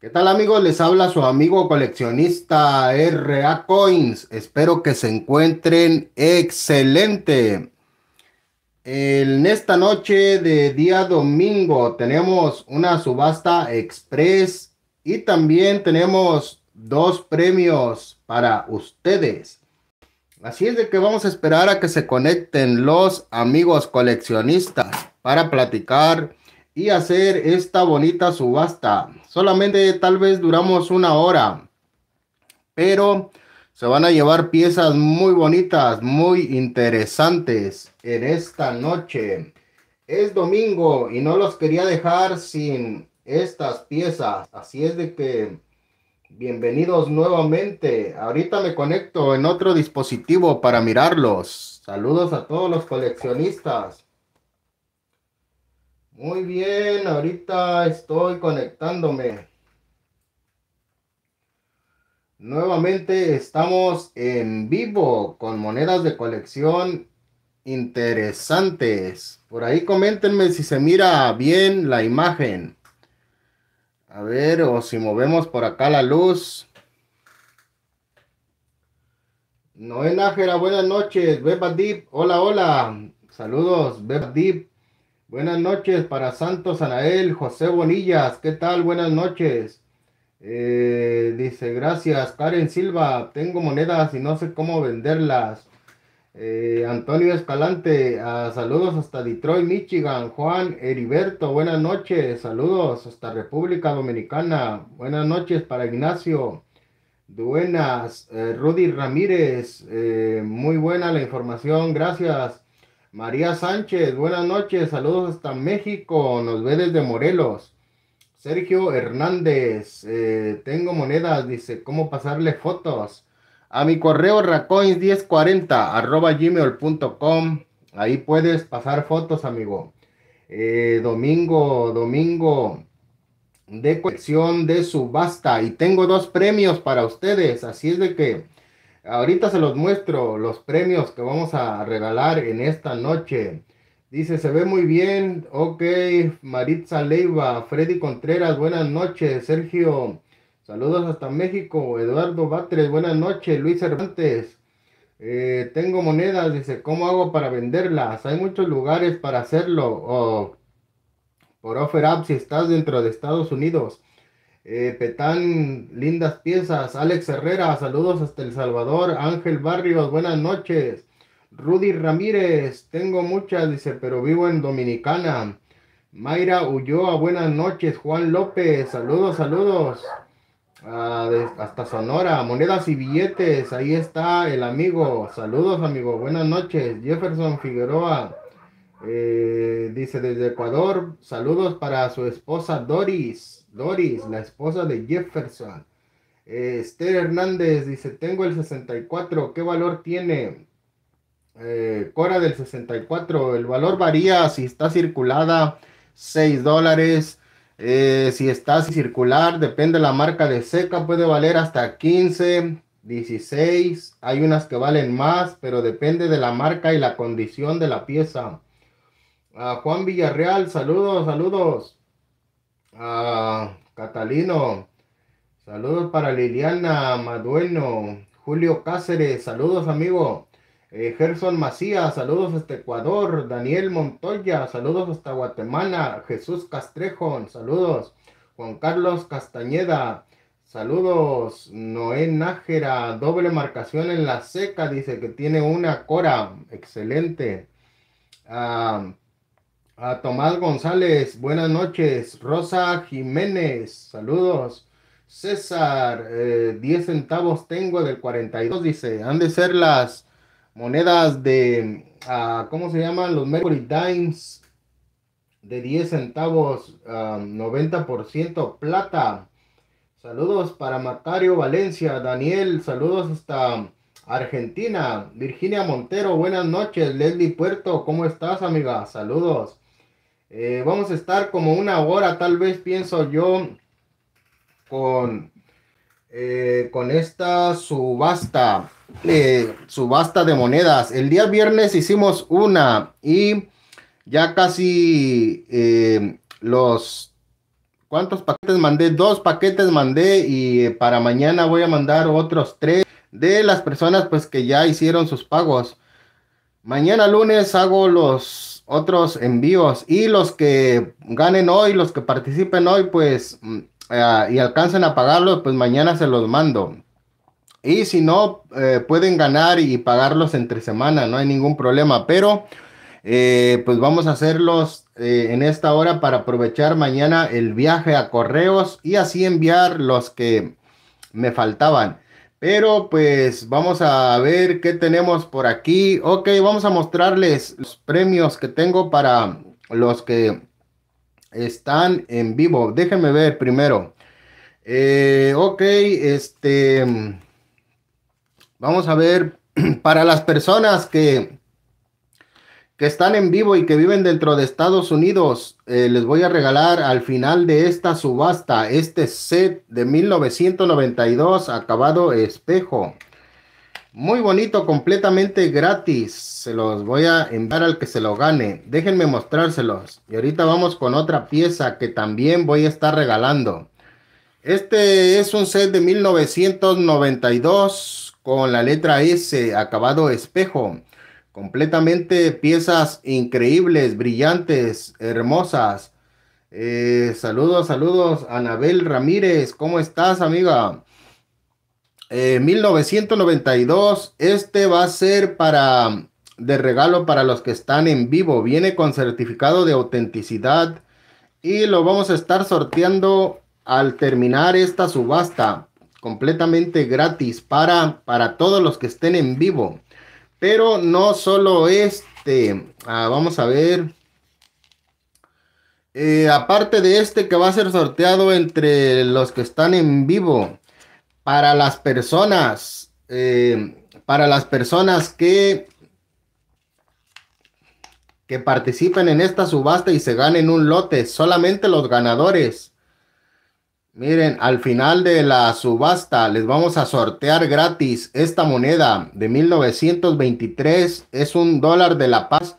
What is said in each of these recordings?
¿Qué tal amigos? Les habla su amigo coleccionista RA Coins. Espero que se encuentren excelente. En esta noche de día domingo tenemos una subasta express y también tenemos dos premios para ustedes. Así es de que vamos a esperar a que se conecten los amigos coleccionistas para platicar y hacer esta bonita subasta. Solamente tal vez duramos una hora, pero se van a llevar piezas muy bonitas, muy interesantes en esta noche. Es domingo y no los quería dejar sin estas piezas. Así es de que bienvenidos nuevamente. Ahorita me conecto en otro dispositivo para mirarlos. Saludos a todos los coleccionistas. Muy bien, ahorita estoy conectándome. Nuevamente estamos en vivo con monedas de colección interesantes. Por ahí coméntenme si se mira bien la imagen. A ver, o si movemos por acá la luz. Noé Nájera, buenas noches. Beba Deep, hola, hola. Saludos, Beba Deep. Buenas noches para Santos Anael, José Bonillas, ¿qué tal? Buenas noches. Eh, dice, gracias, Karen Silva, tengo monedas y no sé cómo venderlas. Eh, Antonio Escalante, ah, saludos hasta Detroit, Michigan. Juan Heriberto, buenas noches, saludos hasta República Dominicana. Buenas noches para Ignacio. Buenas, eh, Rudy Ramírez, muy buena la información, gracias. María Sánchez, buenas noches, saludos hasta México, nos ve desde Morelos. Sergio Hernández, eh, tengo monedas, dice, ¿cómo pasarle fotos? A mi correo racoins1040 arroba gmail.com, ahí puedes pasar fotos, amigo. Eh, domingo, domingo de colección de subasta y tengo dos premios para ustedes, así es de que Ahorita se los muestro los premios que vamos a regalar en esta noche. Dice, se ve muy bien. Ok, Maritza Leiva, Freddy Contreras, buenas noches. Sergio, saludos hasta México. Eduardo Batres, buenas noches. Luis Cervantes, eh, tengo monedas. Dice, ¿cómo hago para venderlas? Hay muchos lugares para hacerlo. o oh, por OfferUp, si estás dentro de Estados Unidos. Eh, Petán, lindas piezas. Alex Herrera, saludos hasta El Salvador. Ángel Barrios, buenas noches. Rudy Ramírez, tengo muchas, dice, pero vivo en Dominicana. Mayra Ulloa, buenas noches. Juan López, saludos, saludos. Ah, hasta Sonora, monedas y billetes, ahí está el amigo. Saludos, amigo, buenas noches. Jefferson Figueroa, eh, dice desde Ecuador, saludos para su esposa Doris, Doris, la esposa de Jefferson. Eh, Esther Hernández dice, tengo el 64, ¿qué valor tiene? Eh, Cora del 64, el valor varía si está circulada 6 dólares, si está circular, depende la marca de seca, puede valer hasta 15, 16, hay unas que valen más, pero depende de la marca y la condición de la pieza. Juan Villarreal, saludos, saludos. Catalino, saludos para Liliana Madueno. Julio Cáceres, saludos, amigo. Eh, Gerson Macías, saludos hasta Ecuador. Daniel Montoya, saludos hasta Guatemala. Jesús Castrejo, saludos. Juan Carlos Castañeda, saludos. Noé Nájera, doble marcación en la seca, dice que tiene una cora. Excelente. Ah, a Tomás González, buenas noches. Rosa Jiménez, saludos. César, 10 eh, centavos tengo del 42, dice. Han de ser las monedas de, ah, ¿cómo se llaman? Los Mercury Dimes de 10 centavos, 90% ah, plata. Saludos para Macario Valencia. Daniel, saludos hasta Argentina. Virginia Montero, buenas noches. Leslie Puerto, ¿cómo estás, amiga? Saludos. Eh, vamos a estar como una hora, tal vez pienso yo, con, eh, con esta subasta, eh, subasta de monedas. El día viernes hicimos una y ya casi los... ¿Cuántos paquetes mandé? Dos paquetes mandé y para mañana voy a mandar otros tres de las personas pues que ya hicieron sus pagos. Mañana lunes hago los otros envíos y los que ganen hoy, los que participen hoy, pues mm, eh, y alcancen a pagarlos, pues mañana se los mando. Y si no, eh, pueden ganar y pagarlos entre semana, no hay ningún problema, pero eh, pues vamos a hacerlos en esta hora para aprovechar mañana el viaje a correos y así enviar los que me faltaban. Pero pues vamos a ver qué tenemos por aquí. Ok, vamos a mostrarles los premios que tengo para los que están en vivo. Déjenme ver primero. Eh, ok, este... Vamos a ver para las personas que que están en vivo y que viven dentro de Estados Unidos, eh, les voy a regalar al final de esta subasta este set de 1992 acabado espejo. Muy bonito, completamente gratis. Se los voy a enviar al que se lo gane. Déjenme mostrárselos. Y ahorita vamos con otra pieza que también voy a estar regalando. Este es un set de 1992 con la letra S acabado espejo completamente piezas increíbles, brillantes, hermosas. Eh, saludos, saludos, Anabel Ramírez, ¿cómo estás, amiga? 1992, eh, este va a ser para de regalo para los que están en vivo. Viene con certificado de autenticidad y lo vamos a estar sorteando al terminar esta subasta completamente gratis para, para todos los que estén en vivo. Pero no solo este. Ah, vamos a ver. Eh, aparte de este que va a ser sorteado entre los que están en vivo. Para las personas. Eh, para las personas que. Que participen en esta subasta y se ganen un lote. Solamente los ganadores Miren, al final de la subasta les vamos a sortear gratis esta moneda de 1923. Es un dólar de La Paz,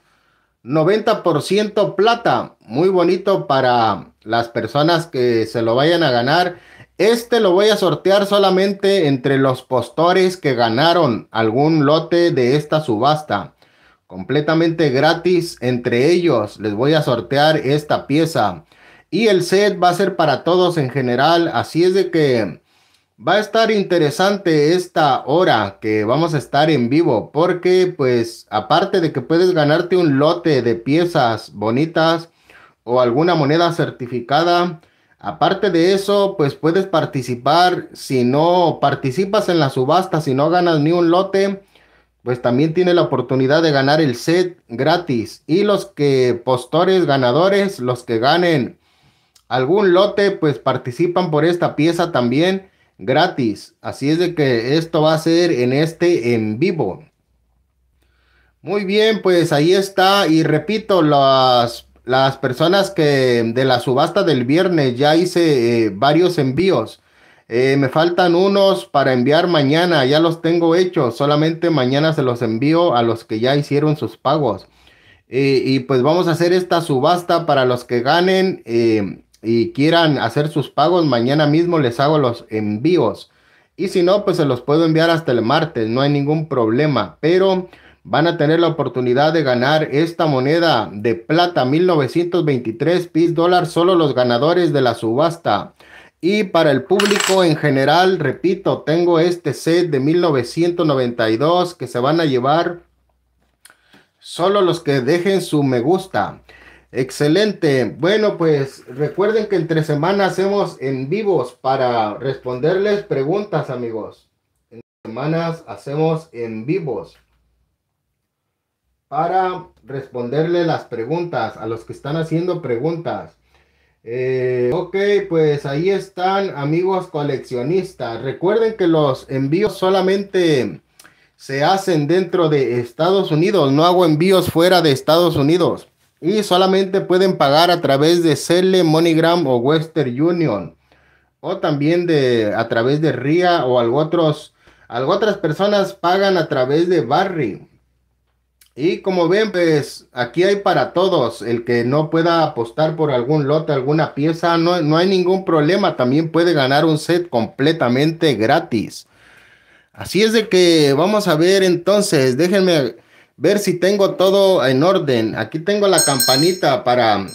90% plata. Muy bonito para las personas que se lo vayan a ganar. Este lo voy a sortear solamente entre los postores que ganaron algún lote de esta subasta. Completamente gratis entre ellos les voy a sortear esta pieza y el set va a ser para todos en general. Así es de que va a estar interesante esta hora que vamos a estar en vivo porque pues aparte de que puedes ganarte un lote de piezas bonitas o alguna moneda certificada, Aparte de eso, pues puedes participar. Si no participas en la subasta, si no ganas ni un lote, pues también tienes la oportunidad de ganar el set gratis. Y los que postores ganadores, los que ganen algún lote, pues participan por esta pieza también gratis. Así es de que esto va a ser en este en vivo. Muy bien, pues ahí está. Y repito, las, las personas que de la subasta del viernes ya hice eh, varios envíos. Eh, me faltan unos para enviar mañana, ya los tengo hechos, solamente mañana se los envío a los que ya hicieron sus pagos. Eh, y pues vamos a hacer esta subasta para los que ganen y quieran hacer sus pagos, mañana mismo les hago los envíos. Y si no, pues se los puedo enviar hasta el martes, no hay ningún problema. Pero van a tener la oportunidad de ganar esta moneda de plata 1923 PIS dólares solo los ganadores de la subasta. Y para el público en general, repito, tengo este set de 1992 que se van a llevar solo los que dejen su me gusta. Excelente. Bueno, pues recuerden que entre semana hacemos en vivos para responderles preguntas, amigos. Entre semanas hacemos en vivos para responderle las preguntas a los que están haciendo preguntas. Eh, ok, pues ahí están amigos coleccionistas. Recuerden que los envíos solamente se hacen dentro de Estados Unidos. No hago envíos fuera de Estados Unidos y solamente pueden pagar a través de Cele, MoneyGram o Western Union o también de a través de RIA o algo otros algo otras personas pagan a través de Barry. Y como ven, pues aquí hay para todos. El que no pueda apostar por algún lote, alguna pieza, no, no hay ningún problema. También puede ganar un set completamente gratis. Así es de que vamos a ver entonces, déjenme ver si tengo todo en orden. Aquí tengo la campanita para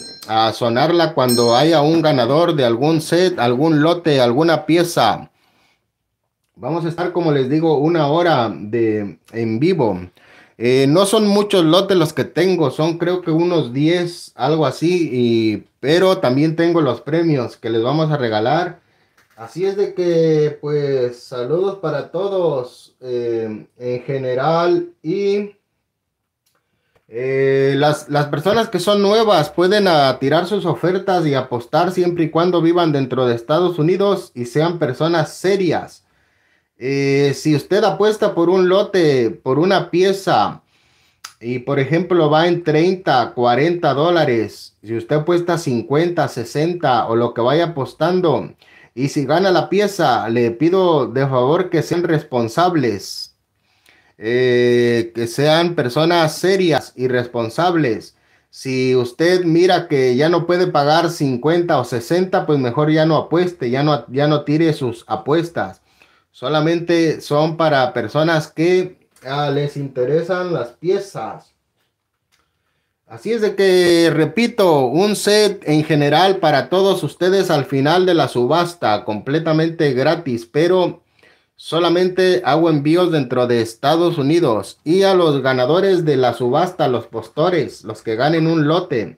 sonarla cuando haya un ganador de algún set, algún lote, alguna pieza. Vamos a estar, como les digo, una hora de en vivo. Eh, no son muchos lotes los que tengo, son creo que unos 10, algo así, pero también tengo los premios que les vamos a regalar. Así es de que, pues, saludos para todos eh, en general y eh, las, las, personas que son nuevas pueden ah, tirar sus ofertas y apostar siempre y cuando vivan dentro de Estados Unidos y sean personas serias. Eh, si usted apuesta por un lote, por una pieza, y por ejemplo va en 30, 40 dólares, si usted apuesta 50, 60 o lo que vaya apostando, y si gana la pieza, le pido de favor que sean responsables. Eh, que sean personas serias y responsables. Si usted mira que ya no puede pagar 50 o 60, pues mejor ya no apueste, ya no, ya no tire sus apuestas. Solamente son para personas que ah, les interesan las piezas. Así es de que, repito, un set en general para todos ustedes al final de la subasta, completamente gratis, pero Solamente hago envíos dentro de Estados Unidos y a los ganadores de la subasta, los postores, los que ganen un lote.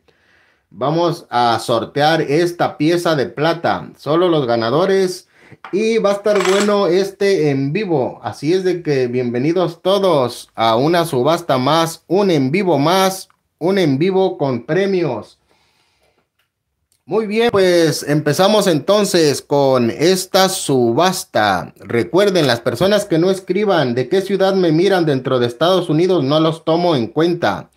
Vamos a sortear esta pieza de plata. Solo los ganadores. Y va a estar bueno este en vivo. Así es de que bienvenidos todos a una subasta más, un en vivo más, un en vivo con premios. Muy bien, pues empezamos entonces con esta subasta. Recuerden, las personas que no escriban de qué ciudad me miran dentro de Estados Unidos, no los tomo en cuenta.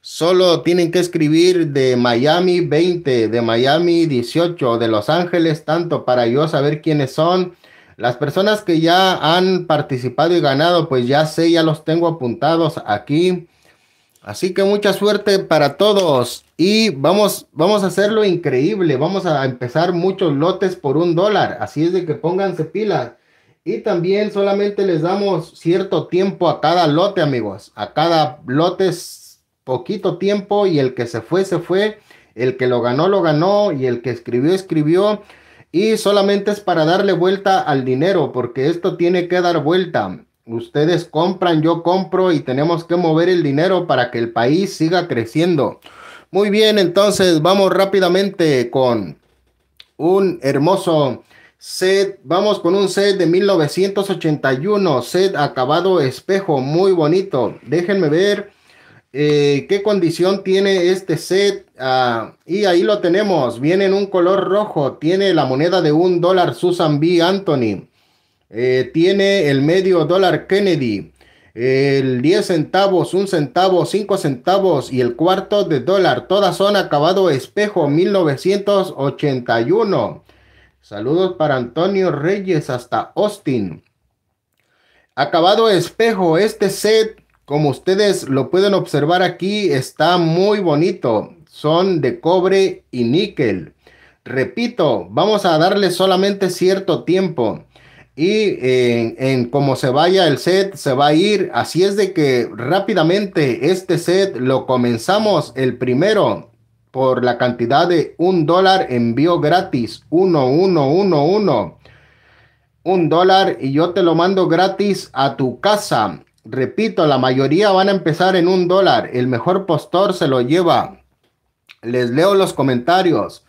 Solo tienen que escribir de Miami 20, de Miami 18, de Los Ángeles tanto para yo saber quiénes son. Las personas que ya han participado y ganado, pues ya sé, ya los tengo apuntados aquí. Así que mucha suerte para todos y vamos, vamos a hacerlo increíble. Vamos a empezar muchos lotes por un dólar. Así es de que pónganse pilas. Y también solamente les damos cierto tiempo a cada lote, amigos. A cada lote es poquito tiempo y el que se fue, se fue. El que lo ganó, lo ganó y el que escribió, escribió. Y solamente es para darle vuelta al dinero porque esto tiene que dar vuelta ustedes compran, yo compro y tenemos que mover el dinero para que el país siga creciendo. Muy bien, entonces vamos rápidamente con un hermoso set. Vamos con un set de 1981, set acabado espejo, muy bonito. Déjenme ver eh, qué condición tiene este set. Ah, y ahí lo tenemos, viene en un color rojo, tiene la moneda de un dólar Susan B. Anthony. Eh, tiene el medio dólar Kennedy, el 10 centavos, 1 centavo, 5 centavos y el cuarto de dólar. Todas son acabado espejo 1981. Saludos para Antonio Reyes hasta Austin. Acabado espejo, este set, como ustedes lo pueden observar aquí, está muy bonito. Son de cobre y níquel. Repito, vamos a darle solamente cierto tiempo y eh, en, cómo se vaya el set, se va a ir. Así es de que rápidamente este set lo comenzamos el primero por la cantidad de un dólar envío gratis, uno Un dólar y yo te lo mando gratis a tu casa. Repito, la mayoría van a empezar en un dólar. El mejor postor se lo lleva. Les leo los comentarios.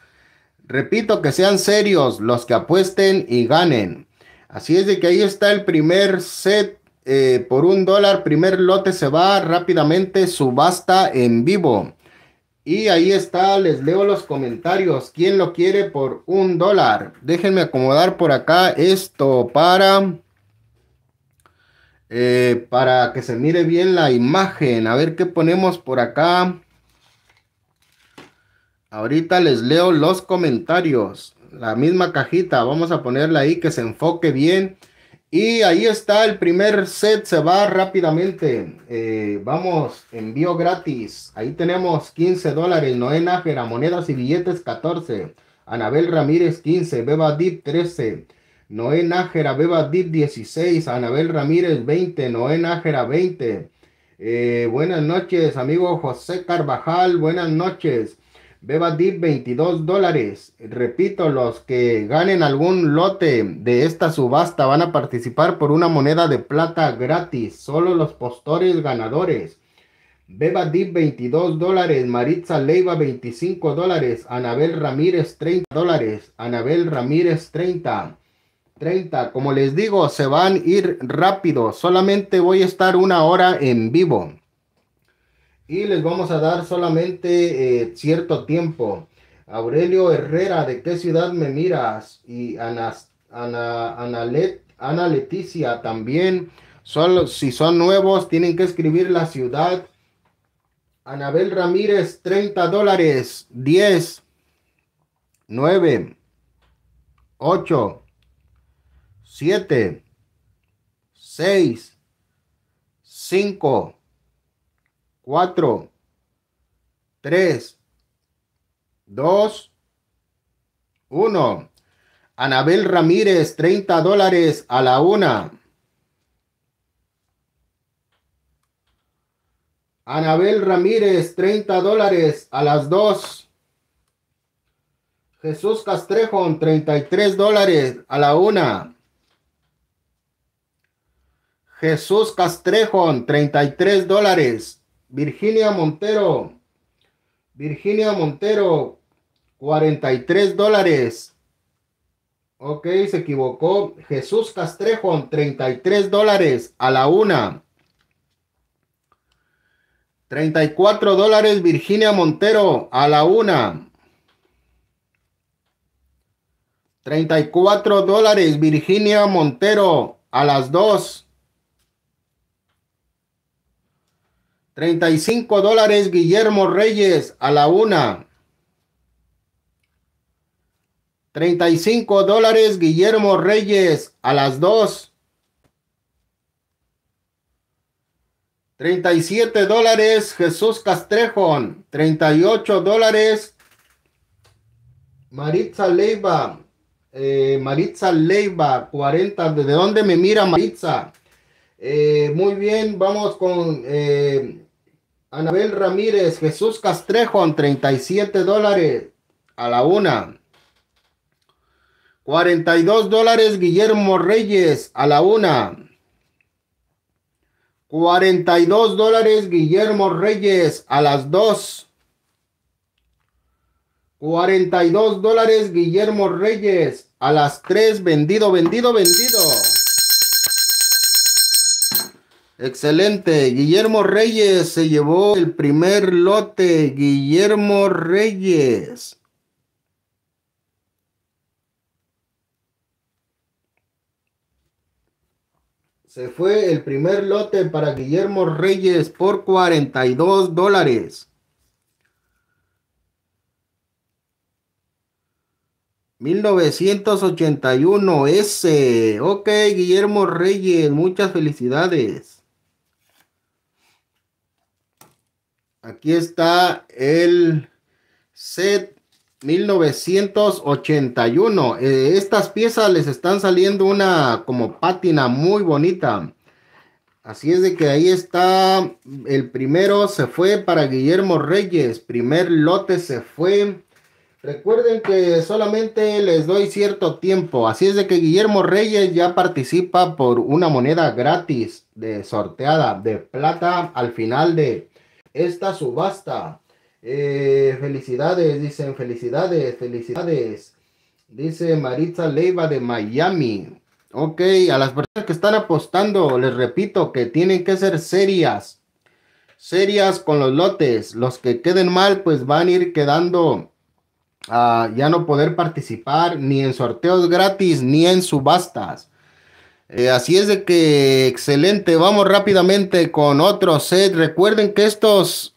Repito que sean serios los que apuesten y ganen. Así es de que ahí está el primer set eh, por un dólar. Primer lote se va rápidamente, subasta en vivo. Y ahí está, les leo los comentarios. ¿Quién lo quiere por un dólar? Déjenme acomodar por acá esto para... Eh, para que se mire bien la imagen. A ver qué ponemos por acá. Ahorita les leo los comentarios la misma cajita, vamos a ponerla ahí que se enfoque bien. Y ahí está el primer set, se va rápidamente. Eh, vamos, envío gratis. Ahí tenemos 15 dólares, Noé Nájera monedas y billetes 14. Anabel Ramírez 15, Beba dip 13. Noé Nájera, Beba dip 16, Anabel Ramírez 20, Noé Nájera 20. Eh, buenas noches, amigo José Carvajal, buenas noches. Beba Dip 22 dólares. Repito, los que ganen algún lote de esta subasta van a participar por una moneda de plata gratis. Solo los postores ganadores. Beba Dip 22 dólares. Maritza Leiva 25 dólares. Anabel Ramírez 30 dólares. Anabel Ramírez 30. 30. Como les digo, se van a ir rápido. Solamente voy a estar una hora en vivo y les vamos a dar solamente eh, cierto tiempo. Aurelio Herrera, ¿de qué ciudad me miras? Y Ana, Ana, Leticia también. si son nuevos, tienen que escribir la ciudad. Anabel Ramírez, 30 dólares. 10, 9, 8, 7, 6, 5, 4, 3, 2, 1. Anabel Ramírez, 30 dólares a la una. Anabel Ramírez, 30 dólares a las dos Jesús Castrejón, 33 dólares a la una Jesús Castrejón, 33 dólares Virginia Montero. Virginia Montero, 43 dólares. Ok, se equivocó. Jesús Castrejo, 33 dólares a la una. 34 dólares Virginia Montero a la una. 34 dólares Virginia Montero a las dos. 35 dólares Guillermo Reyes a la una. 35 dólares Guillermo Reyes a las dos. 37 dólares Jesús Castrejón. 38 dólares Maritza Leiva. Eh, Maritza Leiva, 40. ¿De dónde me mira Maritza? Eh, muy bien, vamos con... Eh, Anabel Ramírez, Jesús Castrejo, 37 dólares a la una. 42 dólares Guillermo Reyes a la una. 42 dólares Guillermo Reyes a las dos. 42 dólares Guillermo Reyes a las tres. Vendido, vendido, vendido. Excelente. Guillermo Reyes se llevó el primer lote. Guillermo Reyes. Se fue el primer lote para Guillermo Reyes por 42 dólares. ¿1981 ese? Ok, Guillermo Reyes, muchas felicidades. Aquí está el set 1981. Eh, estas piezas les están saliendo una como pátina muy bonita. Así es de que ahí está. El primero se fue para Guillermo Reyes. Primer lote se fue. Recuerden que solamente les doy cierto tiempo. Así es de que Guillermo Reyes ya participa por una moneda gratis de sorteada de plata al final de esta subasta. Eh, felicidades, dicen, felicidades, felicidades. Dice Maritza Leiva de Miami. Ok, a las personas que están apostando, les repito que tienen que ser serias. Serias con los lotes. Los que queden mal, pues van a ir quedando a ah, ya no poder participar ni en sorteos gratis ni en subastas. Eh, así es de que excelente. Vamos rápidamente con otro set. Recuerden que estos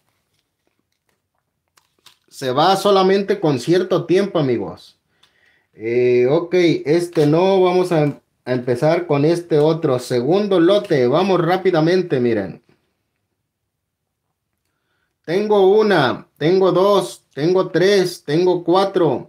se va solamente con cierto tiempo, amigos. Eh, ok, este no. Vamos a empezar con este otro. Segundo lote. Vamos rápidamente, miren. Tengo una, tengo dos, tengo tres, tengo cuatro.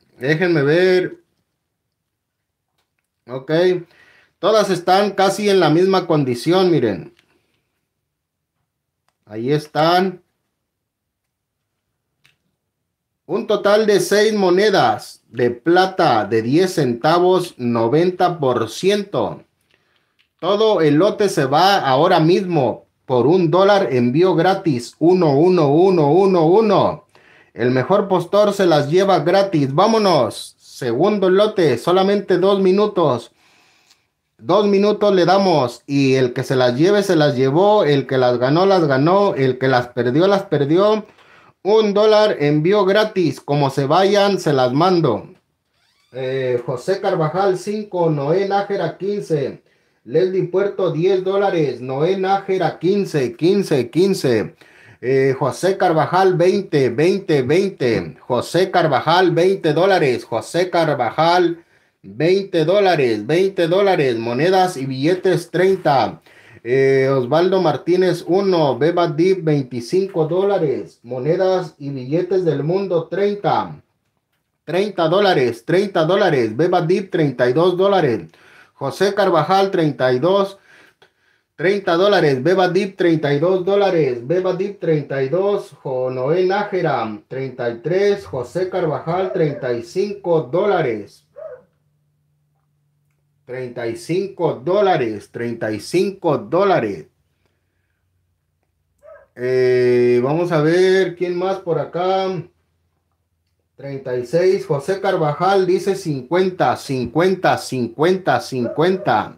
Déjenme ver. Ok. Todas están casi en la misma condición, miren. Ahí están. Un total de seis monedas de plata de 10 centavos, 90%. Todo el lote se va ahora mismo por un dólar envío gratis 11111. El mejor postor se las lleva gratis. Vámonos. Segundo lote, solamente dos minutos. Dos minutos le damos y el que se las lleve se las llevó, el que las ganó las ganó, el que las perdió las perdió. Un dólar envío gratis, como se vayan se las mando. Eh, José Carvajal 5, Noé Nájera 15, Leslie Puerto 10 dólares, Noé Nájera 15, 15, 15. Eh, José Carvajal, 20, 20, 20. José Carvajal, 20 dólares. José Carvajal, 20 dólares. 20 dólares. Monedas y billetes, 30. Eh, Osvaldo Martínez 1, Beba Deep 25 dólares, monedas y billetes del mundo 30, 30 dólares, 30 dólares, Beba Deep 32 dólares, José Carvajal 32, 30 dólares, Beba Dip, 32 dólares, Beba Dip, 32, Jonoé Nájera 33, José Carvajal 35 dólares. 35 dólares, 35 dólares. Eh, vamos a ver quién más por acá. 36, José Carvajal dice 50, 50, 50, 50.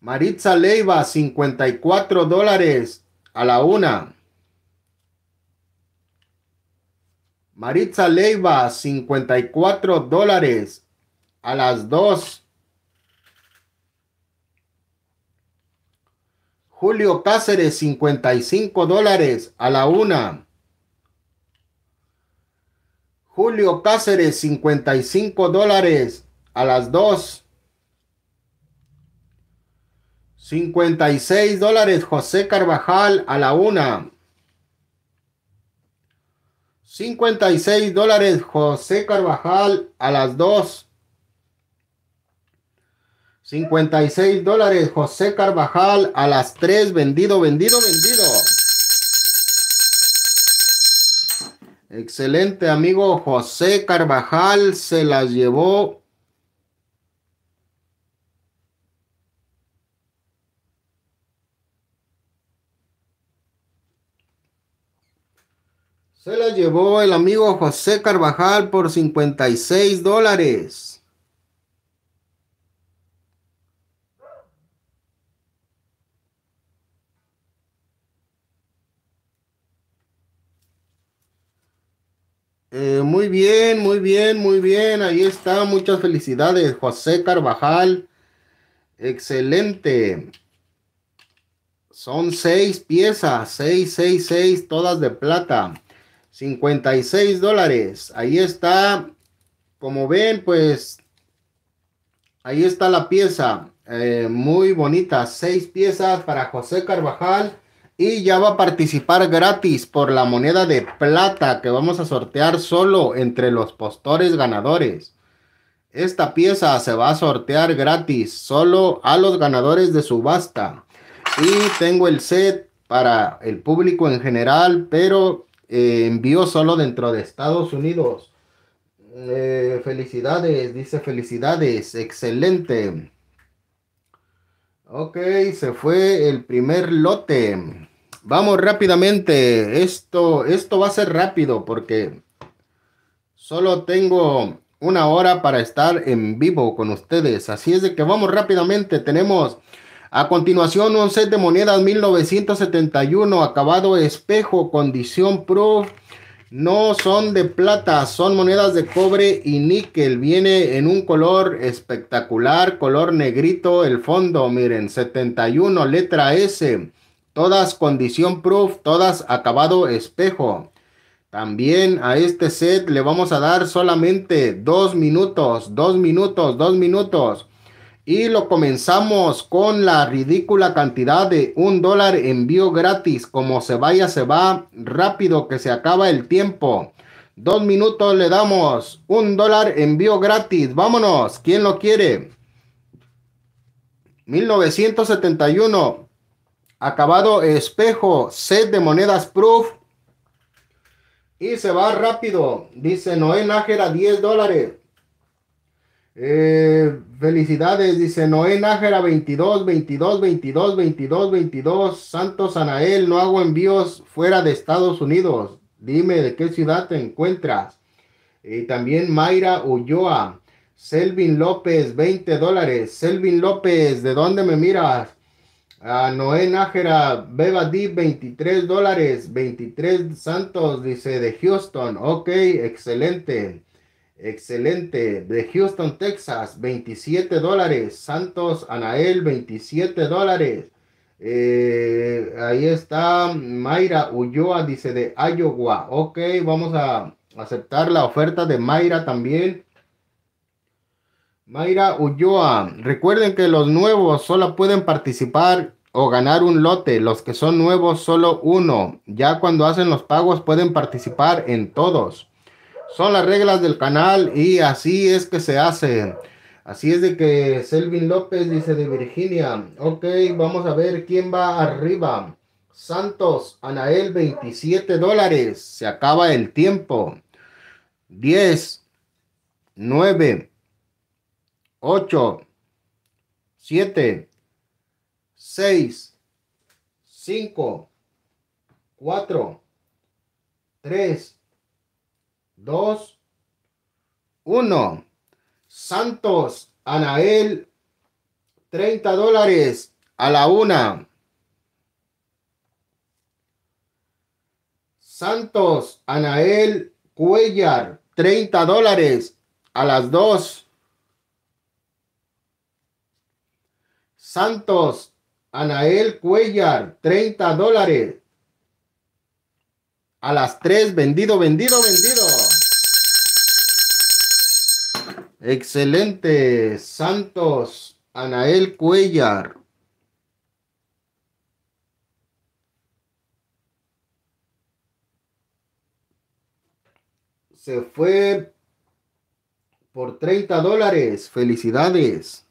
Maritza Leiva, 54 dólares a la una. Maritza Leiva, 54 dólares a las dos. Julio Cáceres, 55 dólares a la una. Julio Cáceres, 55 dólares a las dos. 56 dólares José Carvajal a la una. 56 dólares José Carvajal a las dos. 56 dólares José Carvajal a las tres. Vendido, vendido, vendido. Excelente amigo José Carvajal se las llevó llevó el amigo José Carvajal por 56 dólares. Eh, muy bien, muy bien, muy bien. Ahí está. Muchas felicidades, José Carvajal. Excelente. Son seis piezas, seis, seis, seis, todas de plata. 56 dólares. Ahí está. Como ven, pues ahí está la pieza. Eh, muy bonita. Seis piezas para José Carvajal. Y ya va a participar gratis por la moneda de plata que vamos a sortear solo entre los postores ganadores. Esta pieza se va a sortear gratis solo a los ganadores de subasta. Y tengo el set para el público en general, pero envió eh, envío solo dentro de Estados Unidos. Eh, felicidades, dice felicidades, excelente. Ok, se fue el primer lote. Vamos rápidamente. Esto, esto va a ser rápido porque solo tengo una hora para estar en vivo con ustedes. Así es de que vamos rápidamente. Tenemos a continuación, un set de monedas 1971, acabado espejo, condición pro. No son de plata, son monedas de cobre y níquel. Viene en un color espectacular, color negrito el fondo. Miren, 71, letra S. Todas condición proof, todas acabado espejo. También a este set le vamos a dar solamente dos minutos, dos minutos, dos minutos. Y lo comenzamos con la ridícula cantidad de un dólar envío gratis. Como se vaya, se va rápido que se acaba el tiempo. Dos minutos le damos. Un dólar envío gratis. Vámonos. ¿Quién lo quiere? 1971. Acabado espejo. Set de monedas proof. Y se va rápido. Dice Noé Nájera 10 dólares. Eh, felicidades, dice Noé Nájera 22, 22, 22, 22, 22. Santos Anael, no hago envíos fuera de Estados Unidos. Dime de qué ciudad te encuentras. Y también Mayra Ulloa, Selvin López, 20 dólares. Selvin López, ¿de dónde me miras? A Noé Nájera, Beba 23 dólares. 23 Santos, dice de Houston. Ok, excelente. Excelente. De Houston, Texas, 27 dólares. Santos Anael, 27 dólares. Eh, ahí está Mayra Ulloa, dice de Iowa. Ok, vamos a aceptar la oferta de Mayra también. Mayra Ulloa, recuerden que los nuevos solo pueden participar o ganar un lote. Los que son nuevos, solo uno. Ya cuando hacen los pagos pueden participar en todos. Son las reglas del canal y así es que se hace. Así es de que Selvin López dice de Virginia. Ok, vamos a ver quién va arriba. Santos, Anael, 27 dólares. Se acaba el tiempo. 10, 9, 8, 7, 6, 5, 4, 3, 2, 1. Santos, Anael, 30 dólares a la una. Santos, Anael Cuellar, 30 dólares a las 2. Santos, Anael Cuellar, 30 dólares. A las 3, vendido, vendido, vendido. Excelente, Santos, Anael Cuellar. Se fue por 30 dólares. Felicidades.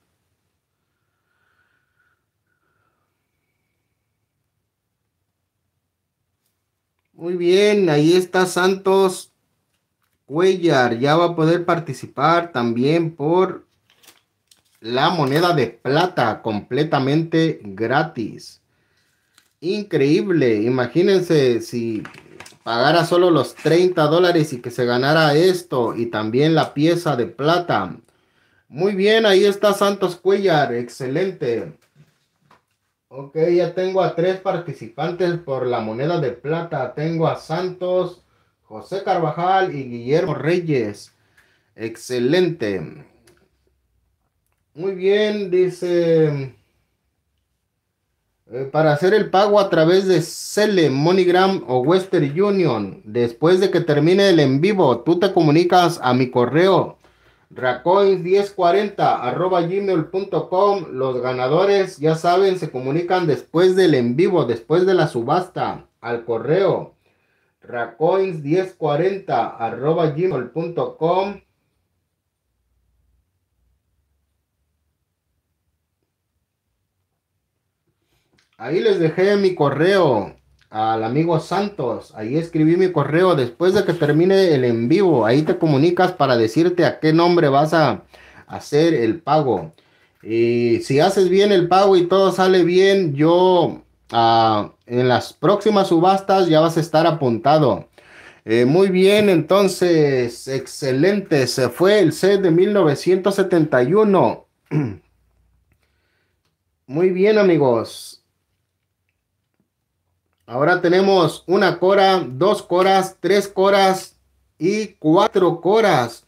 Muy bien, ahí está Santos. Cuellar ya va a poder participar también por la moneda de plata completamente gratis. Increíble, imagínense si pagara solo los 30 dólares y que se ganara esto y también la pieza de plata. Muy bien, ahí está Santos Cuellar, excelente. Ok, ya tengo a tres participantes por la moneda de plata. Tengo a Santos, José Carvajal y Guillermo Reyes. Excelente. Muy bien, dice. Eh, para hacer el pago a través de Cele, MoneyGram o Western Union, después de que termine el en vivo, tú te comunicas a mi correo racoins1040 gmail.com. Los ganadores, ya saben, se comunican después del en vivo, después de la subasta, al correo racoins1040 arroba gmail.com Ahí les dejé mi correo al amigo Santos. Ahí escribí mi correo después de que termine el en vivo. Ahí te comunicas para decirte a qué nombre vas a hacer el pago. Y si haces bien el pago y todo sale bien, yo Ah, en las próximas subastas ya vas a estar apuntado. Eh, muy bien, entonces, excelente. Se fue el set de 1971. Muy bien, amigos. Ahora tenemos una cora, dos coras, tres coras y cuatro coras.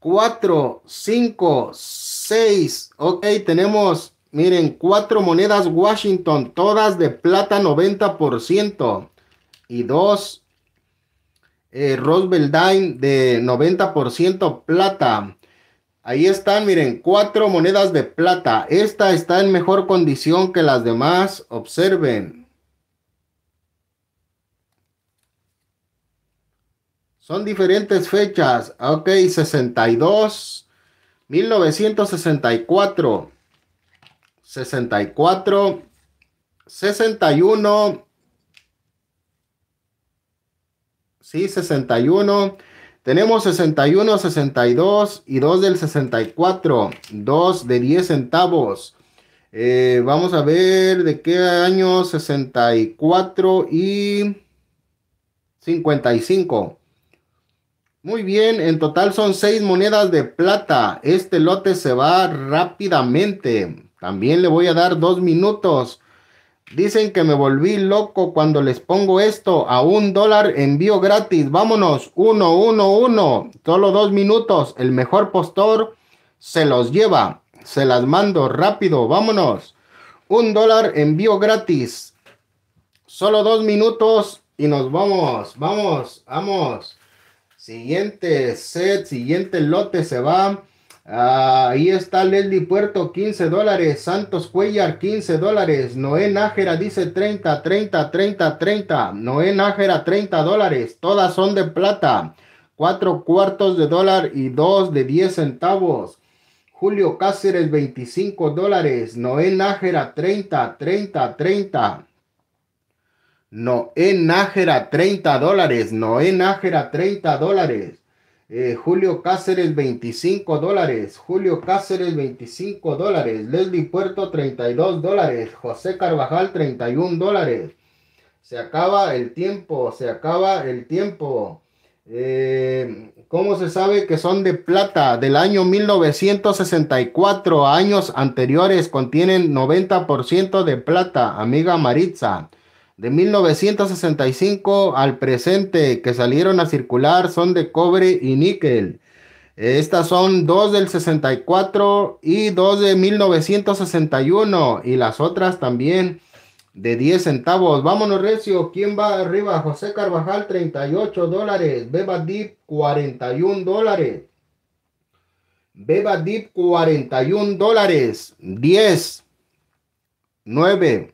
Cuatro, cinco, seis. Ok, tenemos Miren, cuatro monedas Washington, todas de plata 90%. Y dos eh, Dime de 90% plata. Ahí están, miren, cuatro monedas de plata. Esta está en mejor condición que las demás. Observen. Son diferentes fechas. Ok, 62, 1964. 64, 61. Sí, 61. Tenemos 61, 62 y 2 del 64. 2 de 10 centavos. Eh, vamos a ver de qué año 64 y 55. Muy bien, en total son 6 monedas de plata. Este lote se va rápidamente. También le voy a dar dos minutos. Dicen que me volví loco cuando les pongo esto a un dólar envío gratis. Vámonos, uno, uno, uno. Solo dos minutos. El mejor postor se los lleva. Se las mando rápido. Vámonos. Un dólar envío gratis. Solo dos minutos y nos vamos. Vamos, vamos. Siguiente set, siguiente lote se va ahí está Leslie Puerto, 15 dólares. Santos Cuellar, 15 dólares. Noé Nájera dice 30, 30, 30, 30. Noé Nájera, 30 dólares. Todas son de plata. Cuatro cuartos de dólar y dos de 10 centavos. Julio Cáceres, 25 dólares. Noé Nájera, 30, 30, 30. Noé Nájera, 30 dólares. Noé Nájera, 30 dólares. Eh, Julio Cáceres, 25 dólares. Julio Cáceres, 25 dólares. Leslie Puerto, 32 dólares. José Carvajal, 31 dólares. Se acaba el tiempo, se acaba el tiempo. Eh, ¿Cómo se sabe que son de plata? Del año 1964 años anteriores contienen 90% de plata, amiga Maritza de 1965 al presente que salieron a circular son de cobre y níquel. Estas son dos del 64 y dos de 1961 y las otras también de 10 centavos. Vámonos recio, ¿quién va arriba? José Carvajal 38 dólares, Beba Deep 41 dólares. Beba Deep 41 dólares, 10, 9,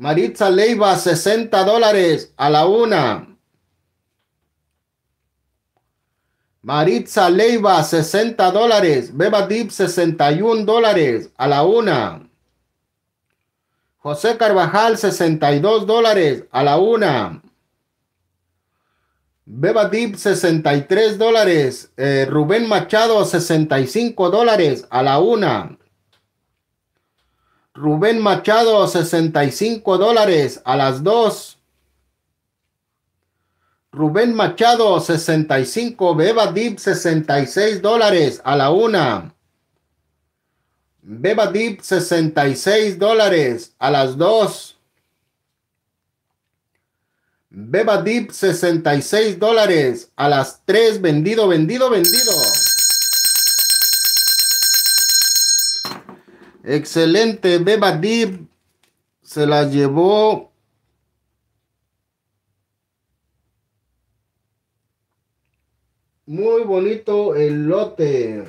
Maritza Leiva, 60 dólares a la una. Maritza Leiva, 60 dólares. Beba Deep, 61 dólares a la una. José Carvajal, 62 dólares a la una. Beba Deep, 63 dólares. Eh, Rubén Machado, 65 dólares a la una. Rubén Machado, 65 dólares a las 2. Rubén Machado, 65. Beba Deep, 66 dólares a la 1. Beba Deep, 66 dólares a las 2. Beba Deep, 66 dólares a las 3. Vendido, vendido, vendido. Excelente, Beba dib se la llevó. Muy bonito el lote.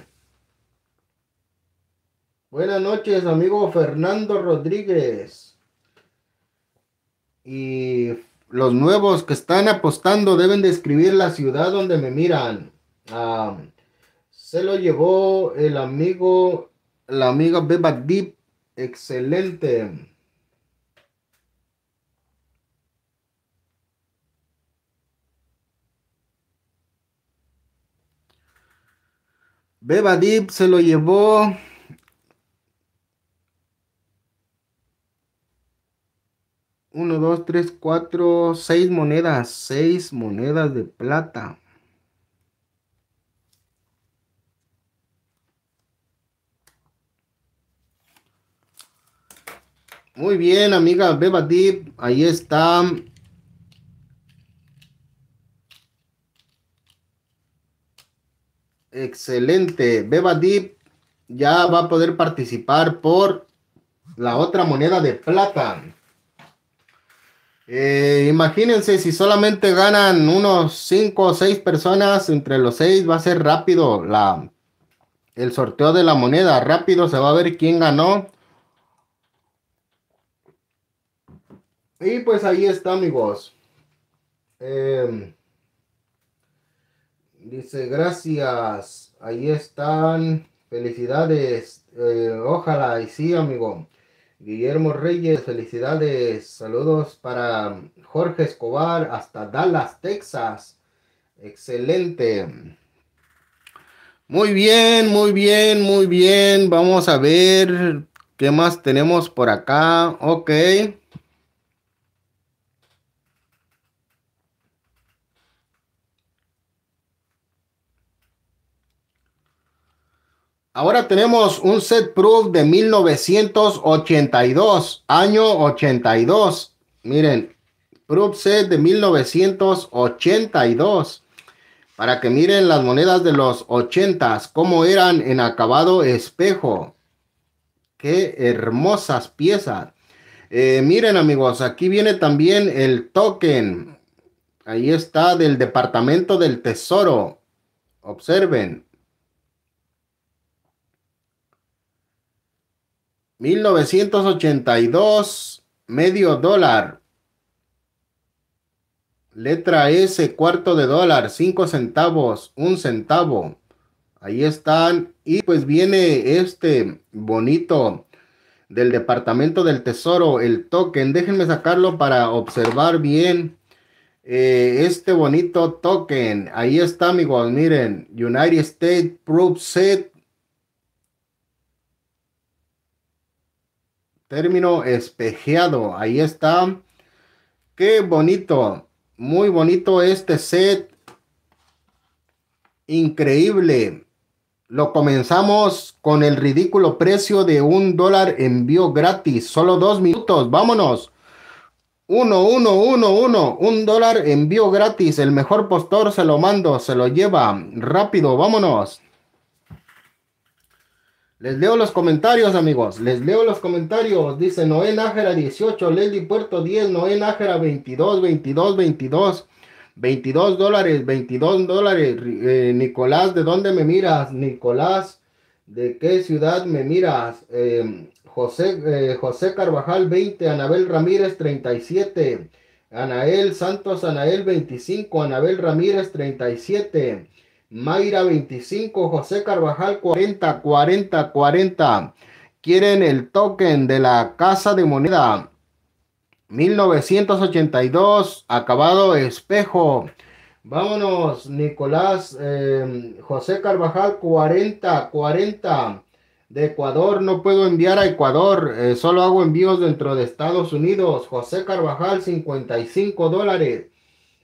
Buenas noches, amigo Fernando Rodríguez. Y los nuevos que están apostando deben describir la ciudad donde me miran. Ah, se lo llevó el amigo la amiga Beba Deep, excelente. Beba dip se lo llevó 1, 2, 3, 4, 6 monedas, 6 monedas de plata. Muy bien, amiga Beba Deep, ahí está. Excelente. Beba Deep ya va a poder participar por la otra moneda de plata. Eh, imagínense si solamente ganan unos 5 o 6 personas, entre los 6 va a ser rápido la, el sorteo de la moneda. Rápido se va a ver quién ganó. Y pues ahí está, amigos. Em, dice, gracias. Ahí están. Felicidades. Eh, ojalá y sí, amigo. Guillermo Reyes, felicidades. Saludos para Jorge Escobar hasta Dallas, Texas. Excelente. Muy bien, muy bien, muy bien. Vamos a ver qué más tenemos por acá. Ok. Ahora tenemos un set proof de 1982, año 82. Miren, proof set de 1982. Para que miren las monedas de los 80s, cómo eran en acabado espejo. Qué hermosas piezas. Eh, miren amigos, aquí viene también el token. Ahí está del Departamento del Tesoro. Observen. 1982, medio dólar. Letra S, cuarto de dólar, cinco centavos, un centavo. Ahí están. Y pues viene este bonito del Departamento del Tesoro, el token. Déjenme sacarlo para observar bien eh, este bonito token. Ahí está, amigos. Miren, United States Proof Set Término espejeado. Ahí está. Qué bonito. Muy bonito este set. Increíble. Lo comenzamos con el ridículo precio de un dólar envío gratis. Solo dos minutos. Vámonos. Uno, uno, uno, uno. Un dólar envío gratis. El mejor postor se lo mando. Se lo lleva. Rápido. Vámonos. Les leo los comentarios, amigos. Les leo los comentarios. Dice Noé Nájera 18, Lely Puerto 10, Noé Nájera 22, 22, 22. 22 dólares, 22 dólares. Eh, Nicolás, ¿de dónde me miras? Nicolás, ¿de qué ciudad me miras? Em, José, eh, José Carvajal 20, Anabel Ramírez 37, Anael Santos, Anael 25, Anabel Ramírez 37. Mayra 25, José Carvajal 40, 40, 40. Quieren el token de la Casa de Moneda 1982, acabado espejo. Vámonos, Nicolás em, José Carvajal 40, 40. De Ecuador no puedo enviar a Ecuador, eh, solo hago envíos dentro de Estados Unidos. José Carvajal 55 dólares.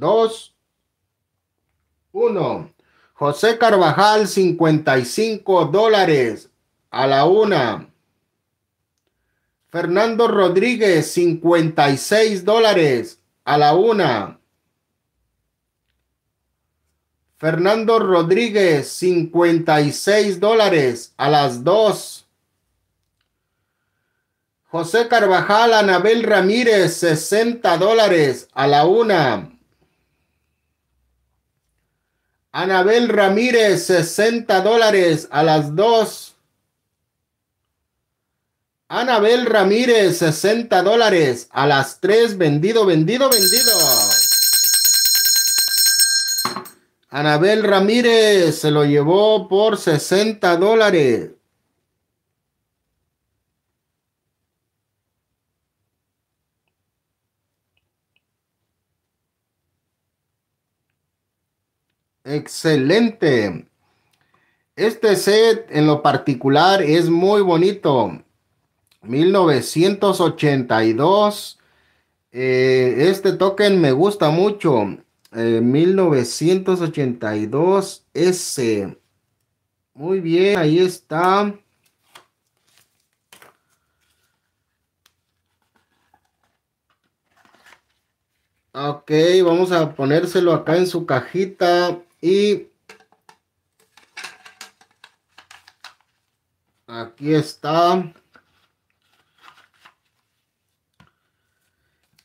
dos, uno. José Carvajal, 55 dólares a la una. Fernando Rodríguez, 56 dólares a la una. Fernando Rodríguez, 56 dólares a las dos. José Carvajal, Anabel Ramírez, 60 dólares a la una. Anabel Ramírez, 60 dólares a las 2. Anabel Ramírez, 60 dólares a las 3. Vendido, vendido, vendido. Anabel Ramírez se lo llevó por 60 dólares. Excelente. Este set en lo particular es muy bonito. 1982. Eh, este token me gusta mucho. 1982 eh, S. Muy bien, ahí está. Ok, vamos a ponérselo acá en su cajita. Y aquí está.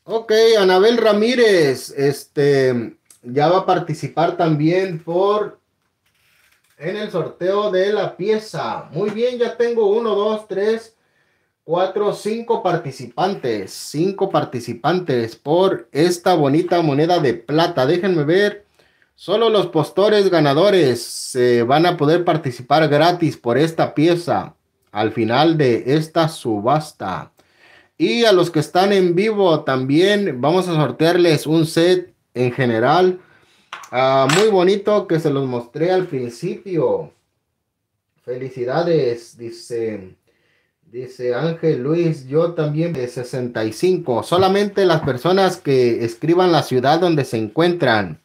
Ok, Anabel Ramírez, este, ya va a participar también por en el sorteo de la pieza. Muy bien, ya tengo uno, dos, tres, cuatro, cinco participantes. Cinco participantes por esta bonita moneda de plata. Déjenme ver Solo los postores ganadores se eh, van a poder participar gratis por esta pieza al final de esta subasta. Y a los que están en vivo también vamos a sortearles un set en general ah, muy bonito que se los mostré al principio. Felicidades, dice, dice Ángel Luis, yo también de 65. Solamente las personas que escriban la ciudad donde se encuentran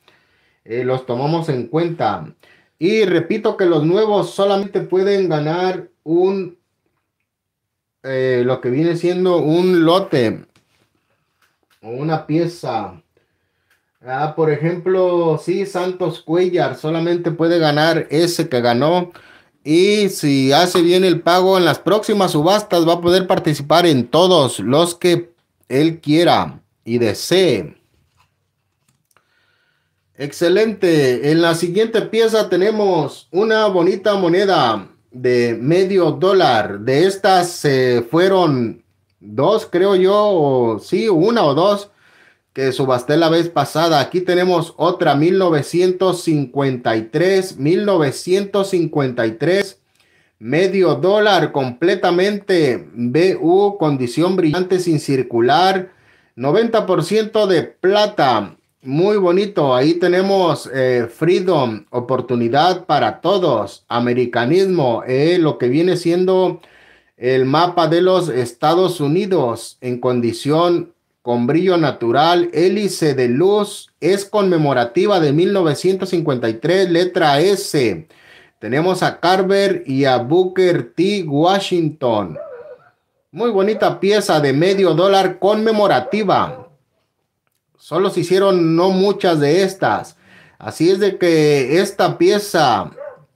eh, los tomamos en cuenta. Y repito que los nuevos solamente pueden ganar un, eh, lo que viene siendo un lote o una pieza. Ah, por ejemplo, si Santos Cuellar solamente puede ganar ese que ganó. Y si hace bien el pago en las próximas subastas, va a poder participar en todos los que él quiera y desee. Excelente. En la siguiente pieza tenemos una bonita moneda de medio dólar. De estas se fueron dos, creo yo, o, sí, una o dos que subasté la vez pasada. Aquí tenemos otra 1953, 1953, medio dólar completamente BU, condición brillante sin circular, 90% de plata. Muy bonito, ahí tenemos eh, freedom, oportunidad para todos, americanismo, eh, lo que viene siendo el mapa de los Estados Unidos en condición con brillo natural, hélice de luz, es conmemorativa de 1953, letra S. Tenemos a Carver y a Booker T. Washington. Muy bonita pieza de medio dólar conmemorativa. Solo se hicieron no muchas de estas. Así es de que esta pieza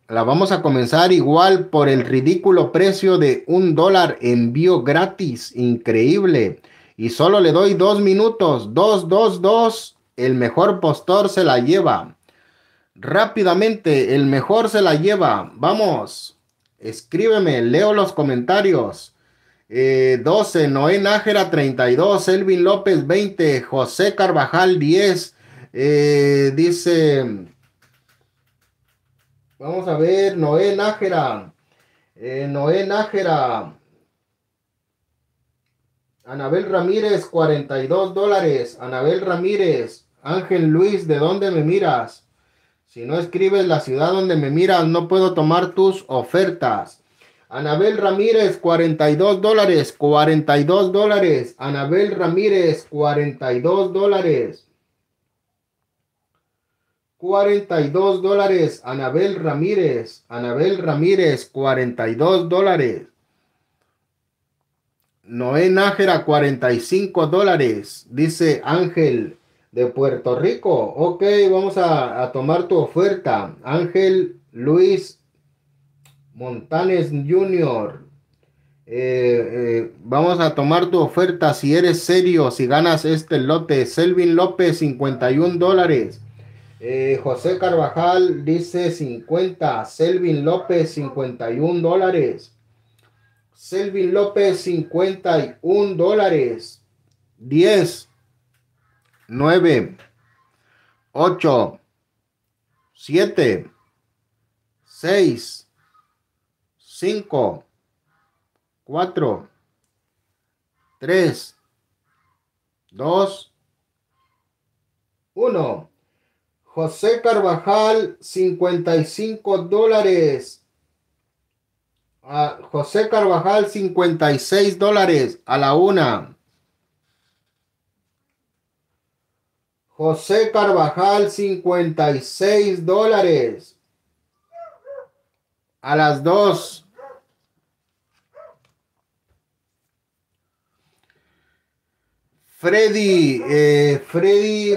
la vamos a comenzar igual por el ridículo precio de un dólar envío gratis. Increíble. Y solo le doy dos minutos. Dos, dos, dos. El mejor postor se la lleva. Rápidamente, el mejor se la lleva. Vamos. Escríbeme, leo los comentarios. 12, eh, Noé Nájera 32, Elvin López 20, José Carvajal 10, eh, dice, vamos a ver, Noé Nájera, eh, Noé Nájera, Anabel Ramírez 42 dólares, Anabel Ramírez, Ángel Luis, ¿de dónde me miras? Si no escribes la ciudad donde me miras, no puedo tomar tus ofertas. Anabel Ramírez, 42 dólares, 42 dólares. Anabel Ramírez, 42 dólares. 42 dólares. Anabel Ramírez, Anabel Ramírez, 42 dólares. Noé Nájera, 45 dólares. Dice Ángel de Puerto Rico. Ok, vamos a, tomar tu oferta. Ángel Luis Montanes Junior. Eh, eh, vamos a tomar tu oferta si eres serio, si ganas este lote. Selvin López, 51 dólares. Eh, José Carvajal dice 50. Selvin López, 51 dólares. Selvin López, 51 dólares. 10, 9, 8, 7, 6, 5, 4, 3, 2, 1. José Carvajal, 55 dólares. A ah, José Carvajal, 56 dólares a la una. José Carvajal, 56 dólares. A las dos. Freddy, eh, Freddy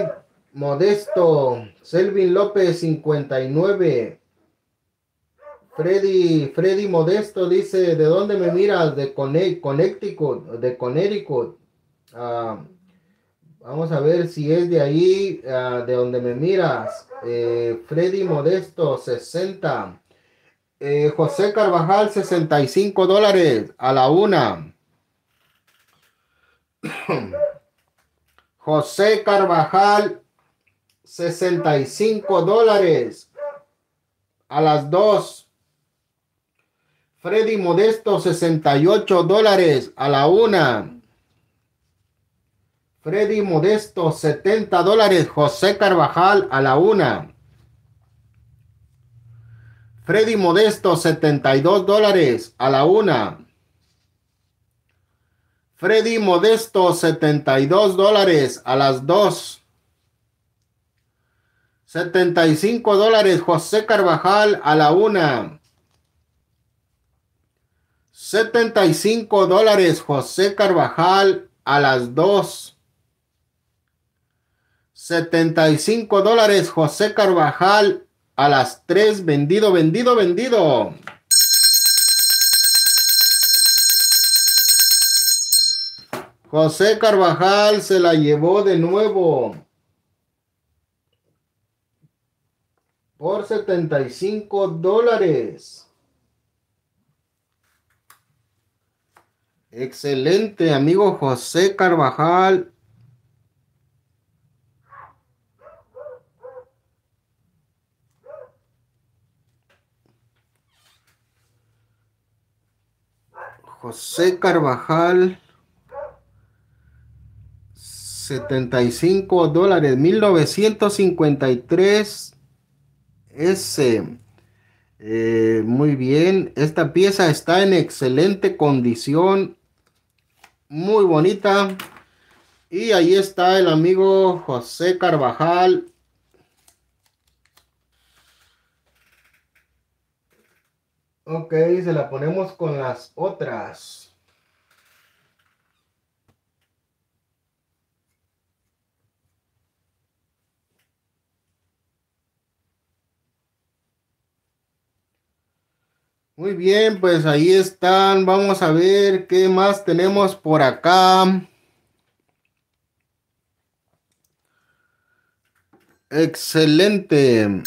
Modesto, Selvin López 59. Freddy, Freddy Modesto dice, ¿de dónde me miras? De Connecticut, de Connecticut. Ah, vamos a ver si es de ahí, ah, de donde me miras. Eh, Freddy Modesto, 60. Eh, José Carvajal, 65 dólares a la una. José Carvajal, 65 dólares. A las 2. Freddy Modesto, 68 dólares. A la 1. Freddy Modesto, 70 dólares. José Carvajal, a la 1. Freddy Modesto, 72 dólares. A la 1. Freddy Modesto, 72 dólares a las 2. 75 dólares José Carvajal a la 1. 75 dólares José Carvajal a las 2. 75 dólares José Carvajal a las 3. Vendido, vendido, vendido. José Carvajal se la llevó de nuevo. Por 75 dólares. Excelente, amigo José Carvajal. José Carvajal. 75 dólares, 1953 S. Eh, muy bien, esta pieza está en excelente condición, muy bonita. Y ahí está el amigo José Carvajal. Ok, se la ponemos con las otras. Muy bien, pues ahí están. Vamos a ver qué más tenemos por acá. Excelente.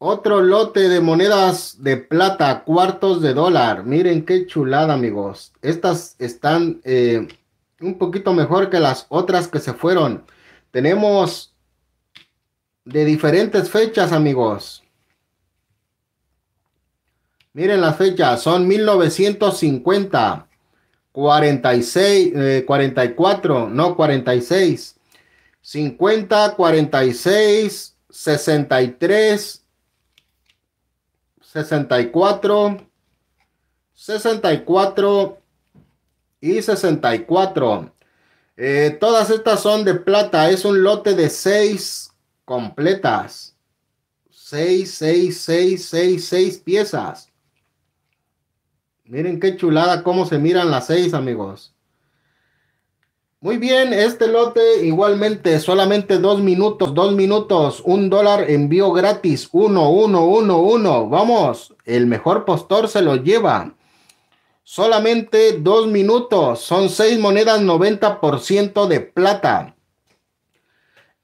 Otro lote de monedas de plata, cuartos de dólar. Miren qué chulada, amigos. Estas están eh, un poquito mejor que las otras que se fueron. Tenemos de diferentes fechas, amigos. Miren las fechas, son 1950, 46, 44, no 46, 50, 46, 63, 64, 64 y 64. Eh, todas estas son de plata. Es un lote de 6 completas. 6, 6, 6, 6, 6 piezas. Miren qué chulada cómo se miran las 6, amigos. Muy bien, este lote igualmente, solamente dos minutos, dos minutos, un dólar envío gratis, uno, uno, uno, uno. Vamos, el mejor postor se lo lleva. Solamente dos minutos, son seis monedas, 90% de plata.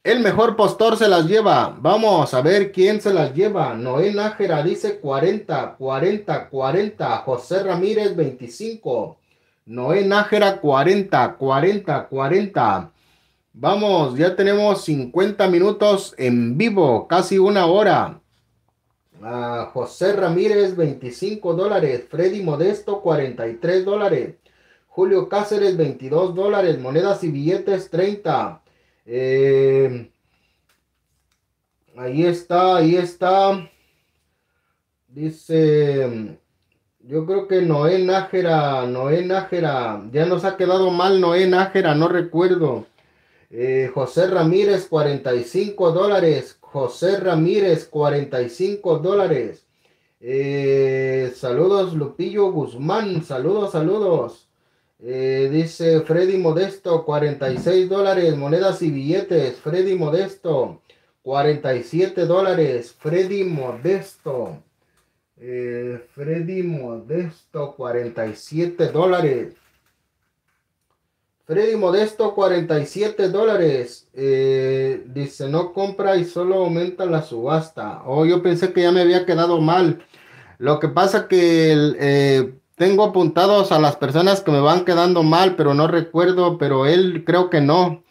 El mejor postor se las lleva. Vamos a ver quién se las lleva. Noé Nájera dice 40, 40, 40. José Ramírez 25. Noé Nájera 40, 40, 40. Vamos, ya tenemos 50 minutos en vivo, casi una hora. José Ramírez, 25 dólares. Freddy Modesto, 43 dólares. Julio Cáceres, 22 dólares. Monedas y billetes, 30. Eh, ahí está, ahí está. Dice yo creo que Noé Nájera, Noé Nájera, ya nos ha quedado mal Noé Nájera, no recuerdo. Eh, José Ramírez, 45 dólares. José Ramírez, 45 dólares. Eh, saludos, Lupillo Guzmán, saludos, saludos. Eh, dice Freddy Modesto, 46 dólares, monedas y billetes. Freddy Modesto, 47 dólares. Freddy Modesto. Eh, Freddy Modesto, 47 dólares. Freddy Modesto, 47 dólares. Eh, dice, no compra y solo aumenta la subasta. Oh, yo pensé que ya me había quedado mal. Lo que pasa que eh, tengo apuntados a las personas que me van quedando mal, pero no recuerdo, pero él creo que no.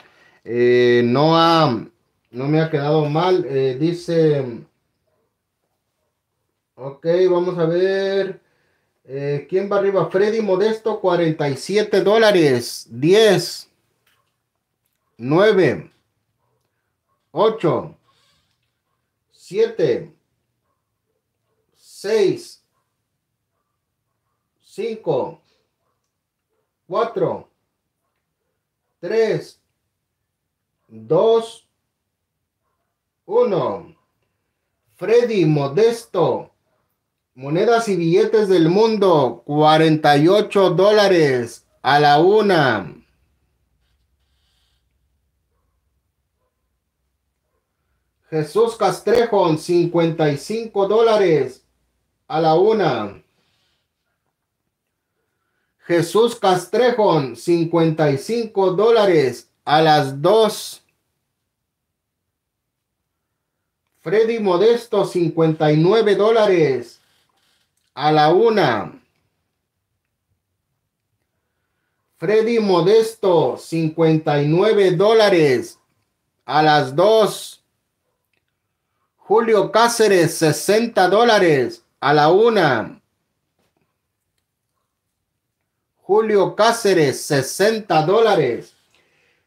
no, ha, no me ha quedado mal. dice... Ok, vamos a ver. Eh, ¿Quién va arriba? Freddy Modesto, 47 dólares. 10, 9, 8, 7, 6, 5, 4, 3, 2, 1. Freddy Modesto, Monedas y billetes del mundo, 48 dólares a la una. Jesús Castrejón, 55 dólares a la una. Jesús Castrejón, 55 dólares a las dos. Freddy Modesto, 59 dólares a la una. Freddy Modesto, 59 dólares a las dos. Julio Cáceres, 60 dólares a la una. Julio Cáceres, 60 dólares.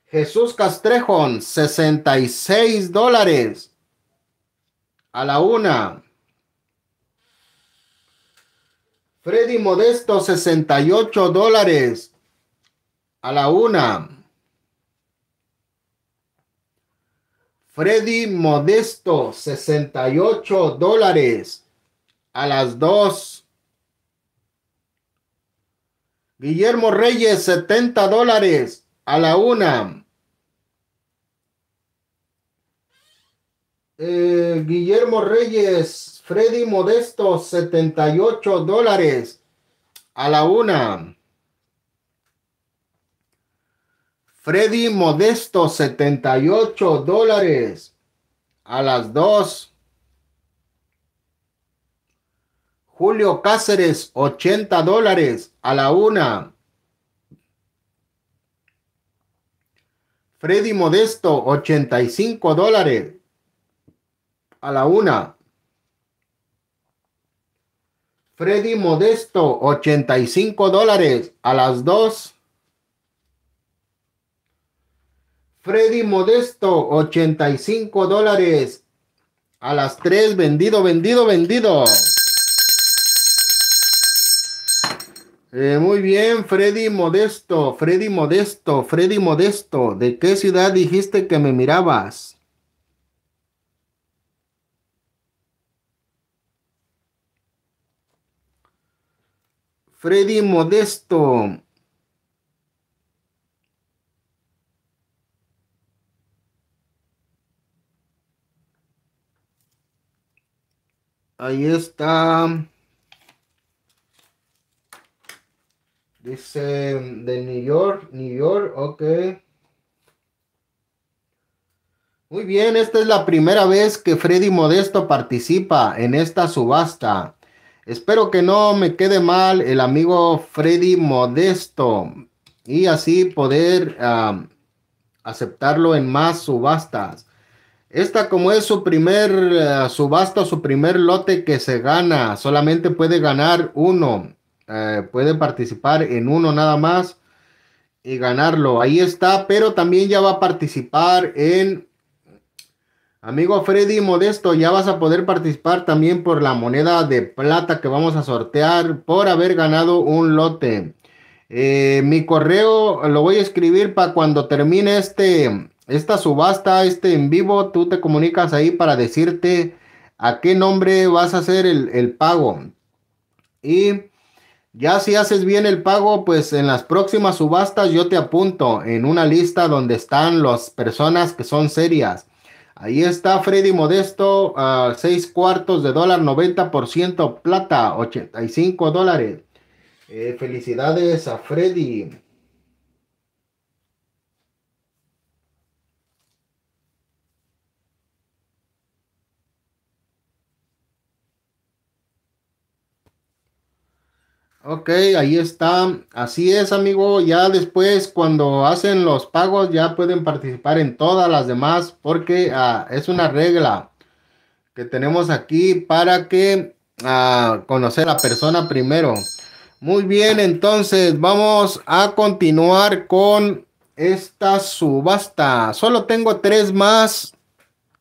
Jesús Castrejón, 66 dólares a la una. Freddy Modesto, 68 dólares a la una. Freddy Modesto, 68 dólares a las dos. Guillermo Reyes, 70 dólares a la una. Eh, Guillermo Reyes, Freddy Modesto, 78 dólares a la una. Freddy Modesto, 78 dólares a las dos. Julio Cáceres, 80 dólares a la una. Freddy Modesto, 85 dólares a la una. Freddy Modesto, 85 dólares a las 2. Freddy Modesto, 85 dólares a las 3. Vendido, vendido, vendido. Eh, muy bien, Freddy Modesto, Freddy Modesto, Freddy Modesto. ¿De qué ciudad dijiste que me mirabas? Freddy Modesto. Ahí está. Dice de New York, New York, ok. Muy bien, esta es la primera vez que Freddy Modesto participa en esta subasta. Espero que no me quede mal el amigo Freddy Modesto y así poder aceptarlo en más subastas. Esta como es su primer eh, subasta, su primer lote que se gana, solamente puede ganar uno, eh, puede participar en uno nada más y ganarlo. Ahí está, pero también ya va a participar en Amigo Freddy Modesto, ya vas a poder participar también por la moneda de plata que vamos a sortear por haber ganado un lote. Eh, mi correo lo voy a escribir para cuando termine este, esta subasta, este en vivo, tú te comunicas ahí para decirte a qué nombre vas a hacer el pago. Y ya si haces bien el pago, pues en las próximas subastas yo te apunto en una lista donde están las personas que son serias. Ahí está Freddy Modesto, a ah, 6 cuartos de dólar, 90% plata, 85 dólares. Eh, felicidades a Freddy. Ok, ahí está. Así es, amigo. Ya después, cuando hacen los pagos, ya pueden participar en todas las demás porque ah, es una regla que tenemos aquí para que ah, conocer a la persona primero. Muy bien, entonces vamos a continuar con esta subasta. Solo tengo tres más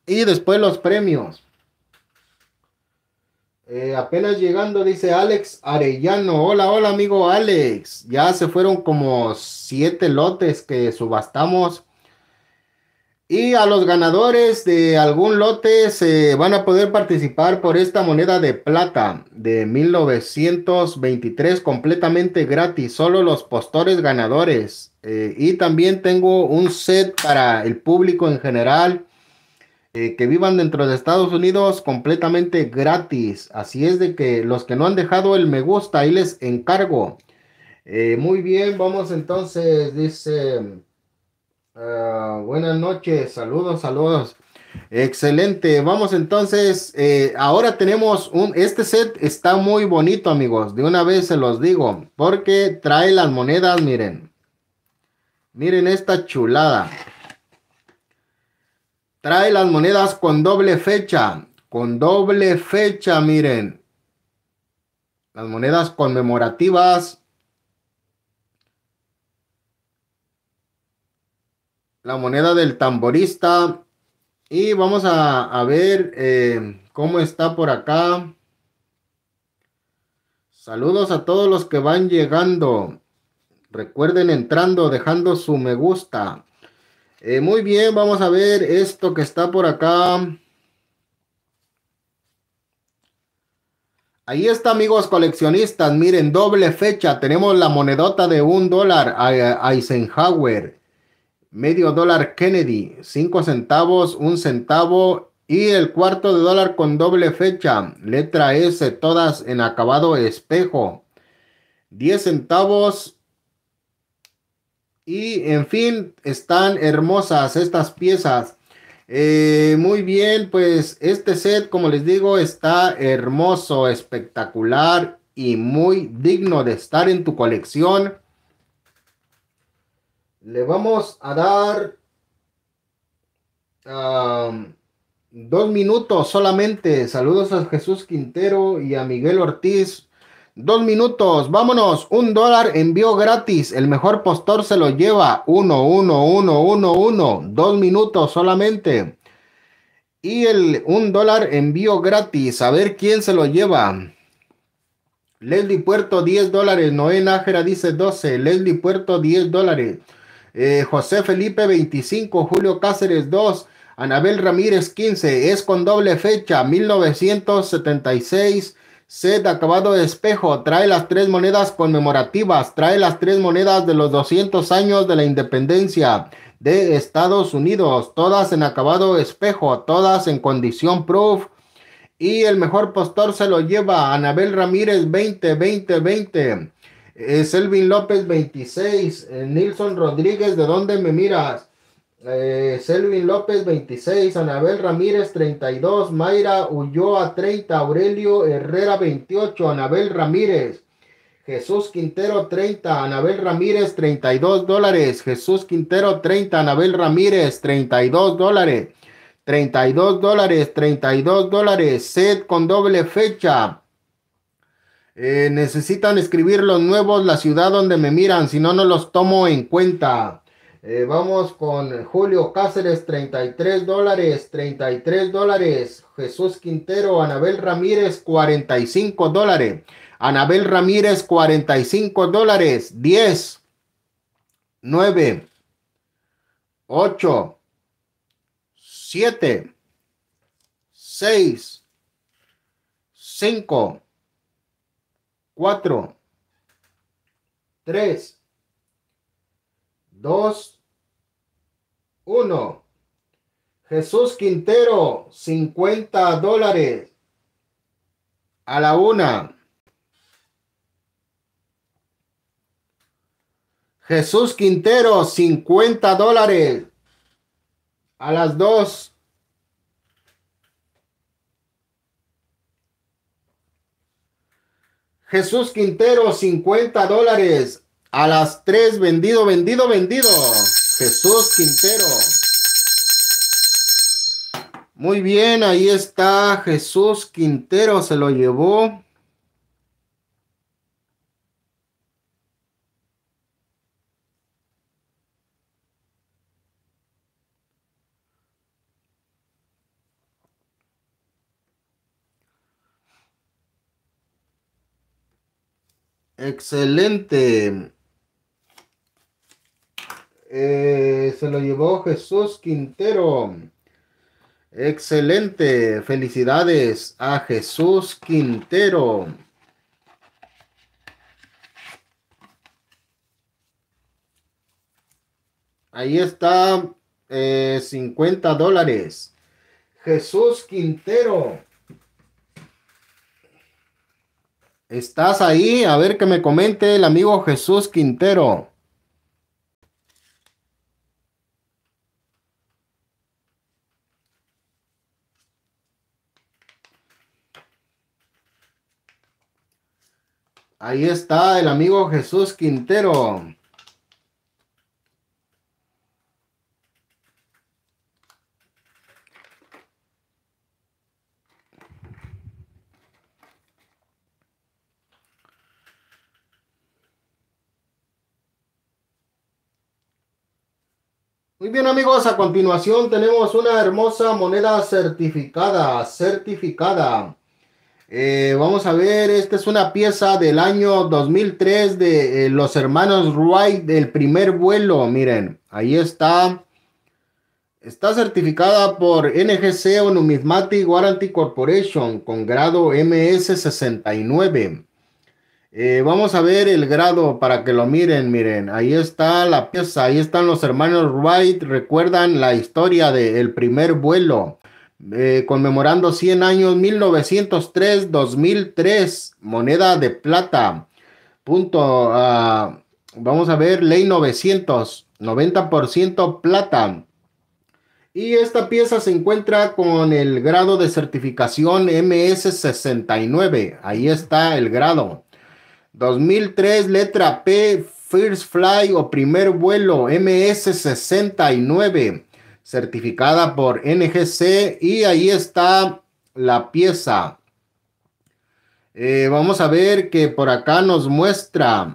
y después los premios. Eh, apenas llegando, dice Alex Arellano. Hola, hola, amigo Alex. Ya se fueron como siete lotes que subastamos. Y a los ganadores de algún lote se van a poder participar por esta moneda de plata de 1923 completamente gratis, solo los postores ganadores. Eh, y también tengo un set para el público en general eh, que vivan dentro de Estados Unidos completamente gratis. Así es de que los que no han dejado el me gusta, ahí les encargo. Eh, muy bien, vamos entonces, dice, ah, buenas noches, saludos, saludos. Excelente, vamos entonces, eh, ahora tenemos un, este set está muy bonito amigos, de una vez se los digo, porque trae las monedas, miren, miren esta chulada. Trae las monedas con doble fecha, con doble fecha, miren. Las monedas conmemorativas. La moneda del tamborista. Y vamos a, ver eh, cómo está por acá. Saludos a todos los que van llegando. Recuerden entrando, dejando su me gusta. Eh, muy bien, vamos a ver esto que está por acá. Ahí está, amigos coleccionistas. Miren, doble fecha. Tenemos la monedota de un dólar Eisenhower, medio dólar Kennedy, cinco centavos, un centavo y el cuarto de dólar con doble fecha. Letra S, todas en acabado espejo. diez centavos y en fin, están hermosas estas piezas. Eh, muy bien, pues este set, como les digo, está hermoso, espectacular y muy digno de estar en tu colección. Le vamos a dar dos minutos solamente. Saludos a Jesús Quintero y a Miguel Ortiz. Dos minutos, vámonos. Un dólar envío gratis. El mejor postor se lo lleva. Uno, uno, uno, uno, uno. Dos minutos solamente. Y el un dólar envío gratis. A ver quién se lo lleva. Leslie Puerto, 10 dólares. Noé Nájera dice 12. Leslie Puerto, 10 dólares. Eh, José Felipe, 25. Julio Cáceres, 2. Anabel Ramírez, 15. Es con doble fecha, 1976. Sed acabado espejo, trae las tres monedas conmemorativas, trae las tres monedas de los 200 años de la independencia de Estados Unidos, todas en acabado espejo, todas en condición proof. Y el mejor postor se lo lleva Anabel Ramírez 2020 20, 20. Selvin López 26, Nilsson eh, Nilson Rodríguez, ¿de dónde me miras? Eh, Selvin López 26, Anabel Ramírez 32, Mayra Ulloa 30, Aurelio Herrera 28, Anabel Ramírez, Jesús Quintero 30, Anabel Ramírez 32 dólares, Jesús Quintero 30, Anabel Ramírez 32 dólares, 32 dólares, 32 dólares, set con doble fecha. Eh, necesitan escribir los nuevos, la ciudad donde me miran, si no, no los tomo en cuenta. Eh, vamos con Julio Cáceres, 33 dólares, 33 dólares. Jesús Quintero, Anabel Ramírez, 45 dólares. Anabel Ramírez, 45 dólares. 10, 9, 8, 7, 6, 5, 4, 3, 2 1 Jesús Quintero, 50 dólares a la una. Jesús Quintero, 50 dólares a las dos. Jesús Quintero, 50 dólares a las 3, vendido, vendido, vendido. Jesús Quintero. Muy bien, ahí está Jesús Quintero, se lo llevó. Excelente. Eh, se lo llevó Jesús Quintero. Excelente. Felicidades a Jesús Quintero. Ahí está 50 eh, dólares. Jesús Quintero. ¿Estás ahí? A ver que me comente el amigo Jesús Quintero. Ahí está el amigo Jesús Quintero. Muy bien amigos, a continuación tenemos una hermosa moneda certificada, certificada. Eh, vamos a ver, esta es una pieza del año 2003 de eh, los hermanos Wright del primer vuelo. Miren, ahí está. Está certificada por NGC o Numismatic Warranty Corporation con grado MS69. Eh, vamos a ver el grado para que lo miren. Miren, ahí está la pieza. Ahí están los hermanos Wright. Recuerdan la historia del primer vuelo. Eh, conmemorando 100 años 1903-2003, moneda de plata. Punto. Ah, vamos a ver, ley 900, 90% plata. Y esta pieza se encuentra con el grado de certificación MS69. Ahí está el grado. 2003, letra P, First Fly o primer vuelo MS69 certificada por NGC y ahí está la pieza. Eh, vamos a ver que por acá nos muestra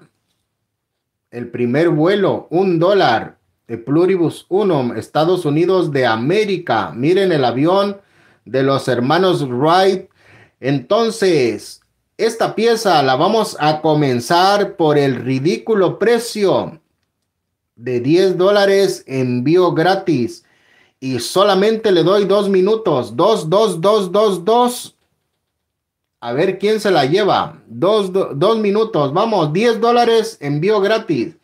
el primer vuelo, un dólar, de Pluribus Unum, Estados Unidos de América. Miren el avión de los hermanos Wright. Entonces, esta pieza la vamos a comenzar por el ridículo precio de 10 dólares envío gratis y solamente le doy dos minutos. Dos, dos, dos, dos, dos. A ver quién se la lleva. Dos, do, minutos. Vamos, 10 dólares envío gratis.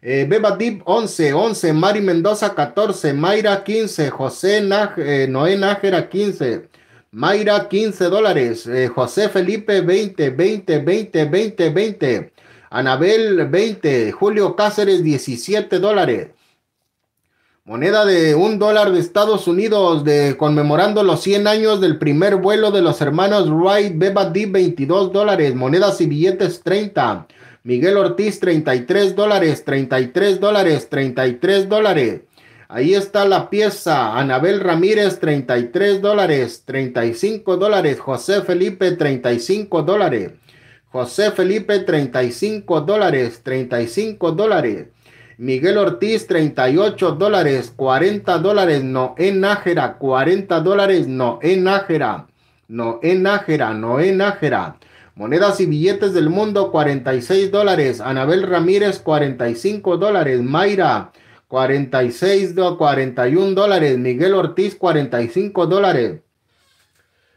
Eh, Beba Deep 11, 11. Mari Mendoza 14. Mayra 15. José Naj, eh, Noé Nájera 15. Mayra 15 dólares. Eh, José Felipe 20, 20, 20, 20, 20. Anabel 20. Julio Cáceres 17 dólares. Moneda de un dólar de Estados Unidos de, conmemorando los 100 años del primer vuelo de los hermanos Wright D. 22 dólares. Monedas y billetes, 30. Miguel Ortiz, 33 dólares, 33 dólares, 33 dólares. Ahí está la pieza. Anabel Ramírez, 33 dólares, 35 dólares. José Felipe, 35 dólares. José Felipe, 35 dólares, 35 dólares. Miguel Ortiz, 38 dólares, 40 dólares, no en Nájera, 40 dólares, no en Nájera, no en Nájera, no en Nájera. Monedas y billetes del mundo, 46 dólares. Anabel Ramírez, 45 dólares. Mayra, 46, 41 dólares. Miguel Ortiz, 45 dólares.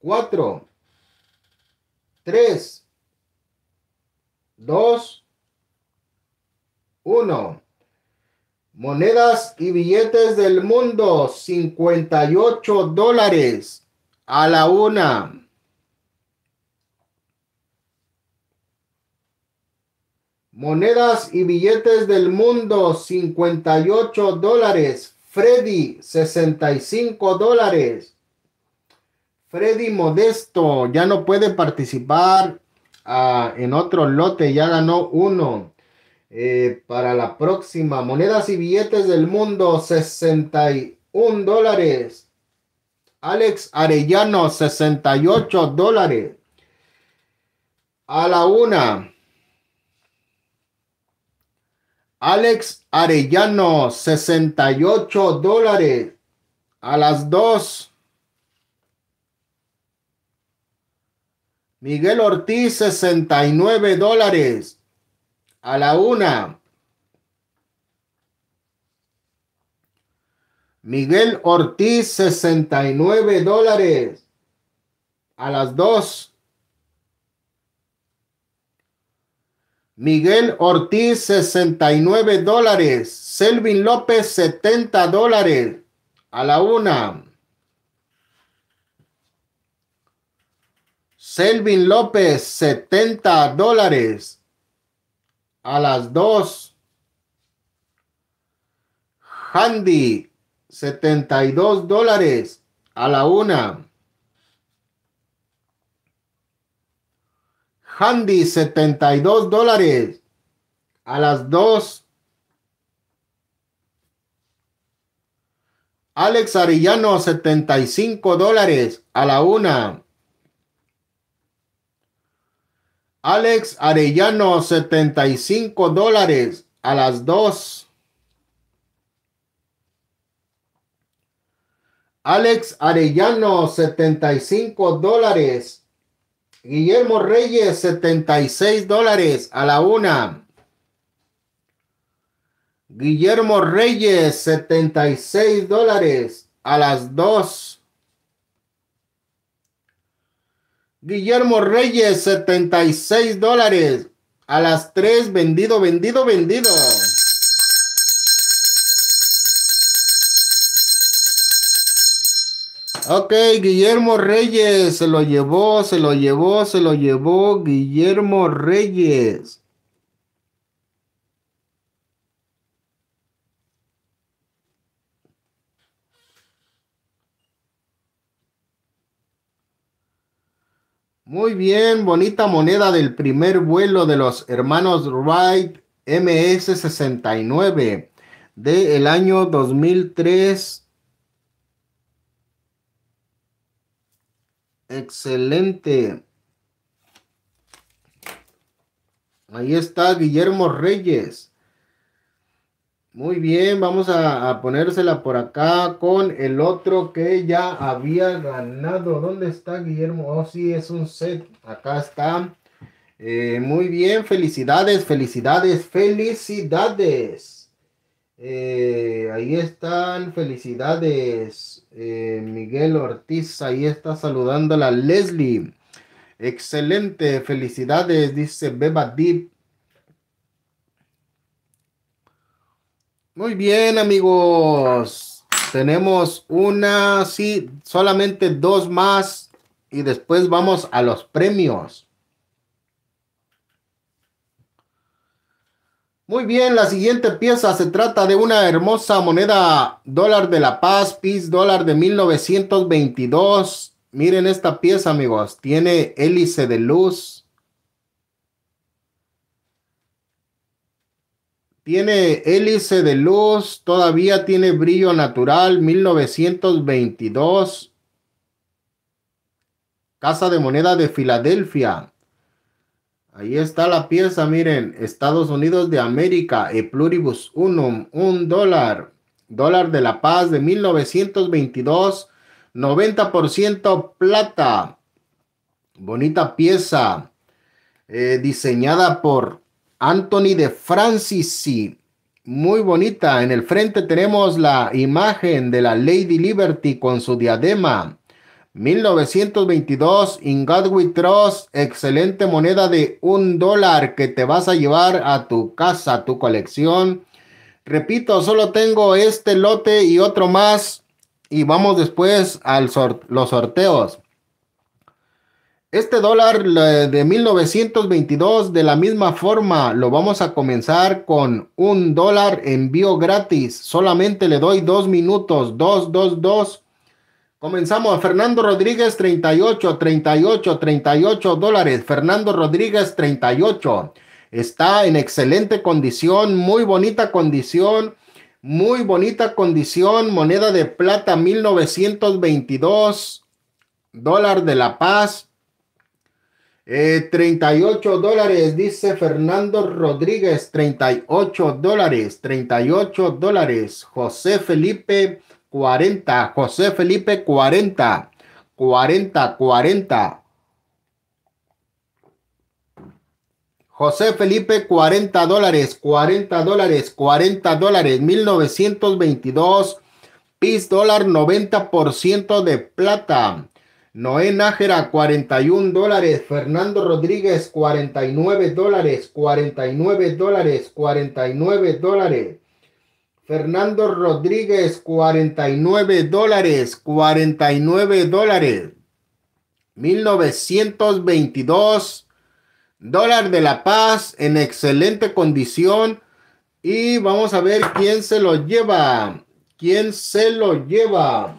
4, 3, 2, 1. Monedas y billetes del mundo, 58 dólares a la una. Monedas y billetes del mundo, 58 dólares. Freddy, 65 dólares. Freddy Modesto ya no puede participar ah, en otro lote, ya ganó uno. Eh, para la próxima, monedas y billetes del mundo, 61 dólares. Alex Arellano, 68 dólares. A la una. Alex Arellano, 68 dólares. A las dos. Miguel Ortiz, 69 dólares. A la una. Miguel Ortiz, 69 dólares. A las dos. Miguel Ortiz, 69 dólares. Selvin López, 70 dólares. A la una. Selvin López, 70 dólares. A las 2. Handy, 72 dólares. A la 1. Handy, 72 dólares. A las 2. Alex Arellano, 75 dólares. A la 1. Alex Arellano, 75 dólares a las 2. Alex Arellano, 75 dólares. Guillermo Reyes, 76 dólares a la 1. Guillermo Reyes, 76 dólares a las 2. Guillermo Reyes, 76 dólares. A las 3, vendido, vendido, vendido. Ok, Guillermo Reyes se lo llevó, se lo llevó, se lo llevó Guillermo Reyes. Muy bien, bonita moneda del primer vuelo de los hermanos Wright MS69 del año 2003. Excelente. Ahí está Guillermo Reyes. Muy bien, vamos a, ponérsela por acá con el otro que ya había ganado. ¿Dónde está Guillermo? Oh, sí, es un set. Acá está. Eh, muy bien, felicidades, felicidades, felicidades. Eh, ahí están, felicidades. Eh, Miguel Ortiz, ahí está saludando a Leslie. Excelente, felicidades, dice Beba Deep. Muy bien, amigos. Tenemos una, sí, solamente dos más y después vamos a los premios. Muy bien, la siguiente pieza se trata de una hermosa moneda dólar de la paz, PIS dólar de 1922. Miren esta pieza, amigos. Tiene hélice de luz. Tiene hélice de luz, todavía tiene brillo natural, 1922. Casa de Moneda de Filadelfia. Ahí está la pieza, miren, Estados Unidos de América, e pluribus unum, un dólar, dólar de la paz de 1922, 90% plata. Bonita pieza, eh, diseñada por Anthony de Francis. Muy bonita. En el frente tenemos la imagen de la Lady Liberty con su diadema. 1922, In God We Trust, excelente moneda de un dólar que te vas a llevar a tu casa, a tu colección. Repito, solo tengo este lote y otro más. Y vamos después a los sorteos. Este dólar de 1922, de la misma forma, lo vamos a comenzar con un dólar envío gratis. Solamente le doy dos minutos, dos, dos, dos. Comenzamos. Fernando Rodríguez, 38, 38, 38 dólares. Fernando Rodríguez, 38. Está en excelente condición, muy bonita condición, muy bonita condición. Moneda de plata, 1922. Dólar de La Paz, 38 eh, dólares, dice Fernando Rodríguez, 38 dólares, 38 dólares. José Felipe, 40, José Felipe, 40, 40, 40. José Felipe, 40 dólares, 40 dólares, 40 dólares, 1922. PIS dólar, 90% de plata. Noé Nájera, 41 dólares. Fernando Rodríguez, 49 dólares. 49 dólares. 49 dólares. Fernando Rodríguez, 49 dólares. 49 dólares. 1922 dólar de la paz en excelente condición. Y vamos a ver quién se lo lleva. ¿Quién se lo lleva?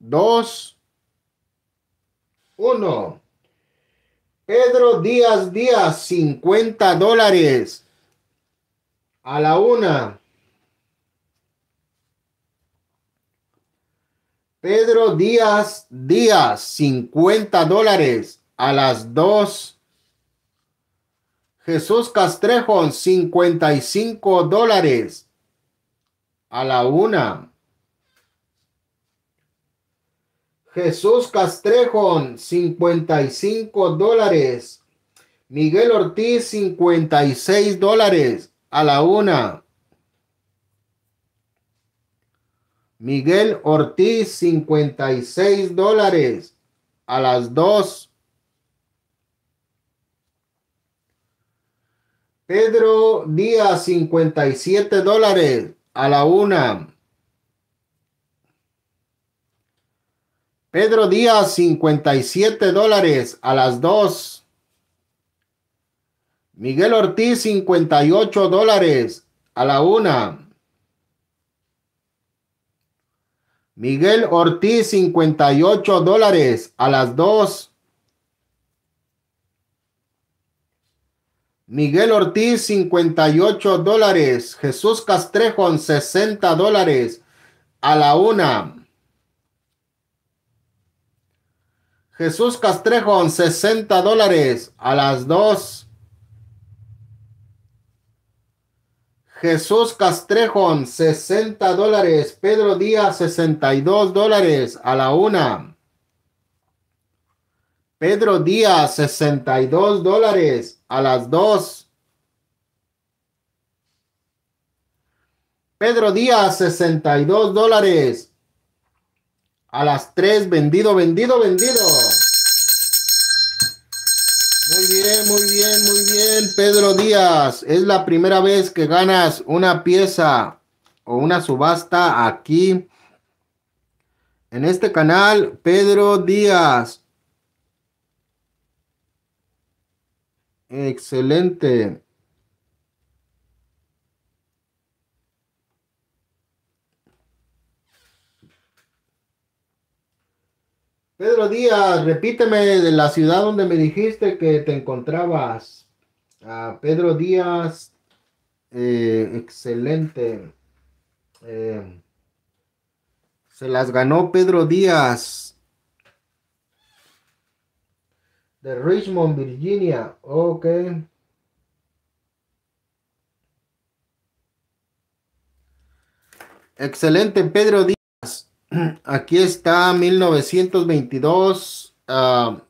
2 uno. Pedro Díaz Díaz, 50 dólares. A la una. Pedro Díaz Díaz, 50 dólares. A las dos. Jesús Castrejón, 55 dólares. A la una. Jesús Castrejón, 55 dólares. Miguel Ortiz, 56 dólares a la una. Miguel Ortiz, 56 dólares a las dos. Pedro Díaz, 57 dólares a la una. Pedro Díaz, 57 dólares a las 2. Miguel Ortiz, 58 dólares a la 1. Miguel Ortiz, 58 dólares a las 2. Miguel Ortiz, 58 dólares. Jesús Castrejón, 60 dólares a la 1. Jesús Castrejón, 60 dólares a las 2. Jesús Castrejón, 60 dólares. Pedro Díaz, 62 dólares a la 1. Pedro Díaz, 62 dólares a las 2. Pedro Díaz, 62 dólares. A las 3, vendido, vendido, vendido. Pedro Díaz, es la primera vez que ganas una pieza o una subasta aquí en este canal. Pedro Díaz. Excelente. Pedro Díaz, repíteme de la ciudad donde me dijiste que te encontrabas. Ah, Pedro Díaz, eh, excelente. Eh, se las ganó Pedro Díaz. De Richmond, Virginia. Ok. Excelente, Pedro Díaz. Aquí está 1922. Uh,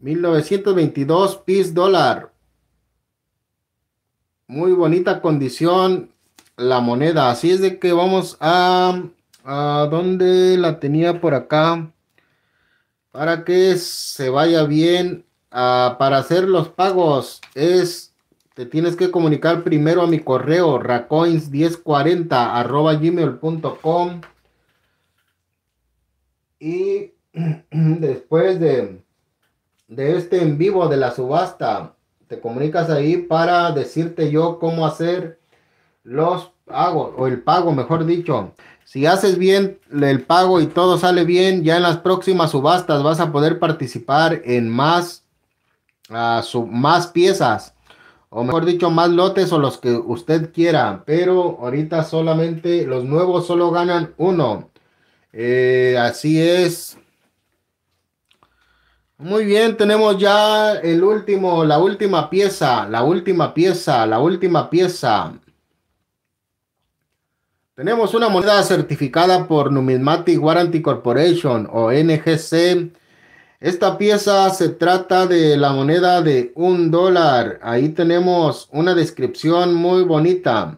1922 PIS dólar. Muy bonita condición la moneda. Así es de que vamos a... a donde la tenía por acá? Para que se vaya bien. para hacer los pagos es... Te tienes que comunicar primero a mi correo racoins1040 arroba gmail.com y después de de este en vivo de la subasta. Te comunicas ahí para decirte yo cómo hacer los pagos o el pago, mejor dicho. Si haces bien el pago y todo sale bien, ya en las próximas subastas vas a poder participar en más, ah, más piezas o mejor dicho, más lotes o los que usted quiera. Pero ahorita solamente los nuevos solo ganan uno. Eh, así es. Muy bien, tenemos ya el último, la última pieza, la última pieza, la última pieza. Tenemos una moneda certificada por Numismatic Warranty Corporation o NGC. Esta pieza se trata de la moneda de un dólar. Ahí tenemos una descripción muy bonita.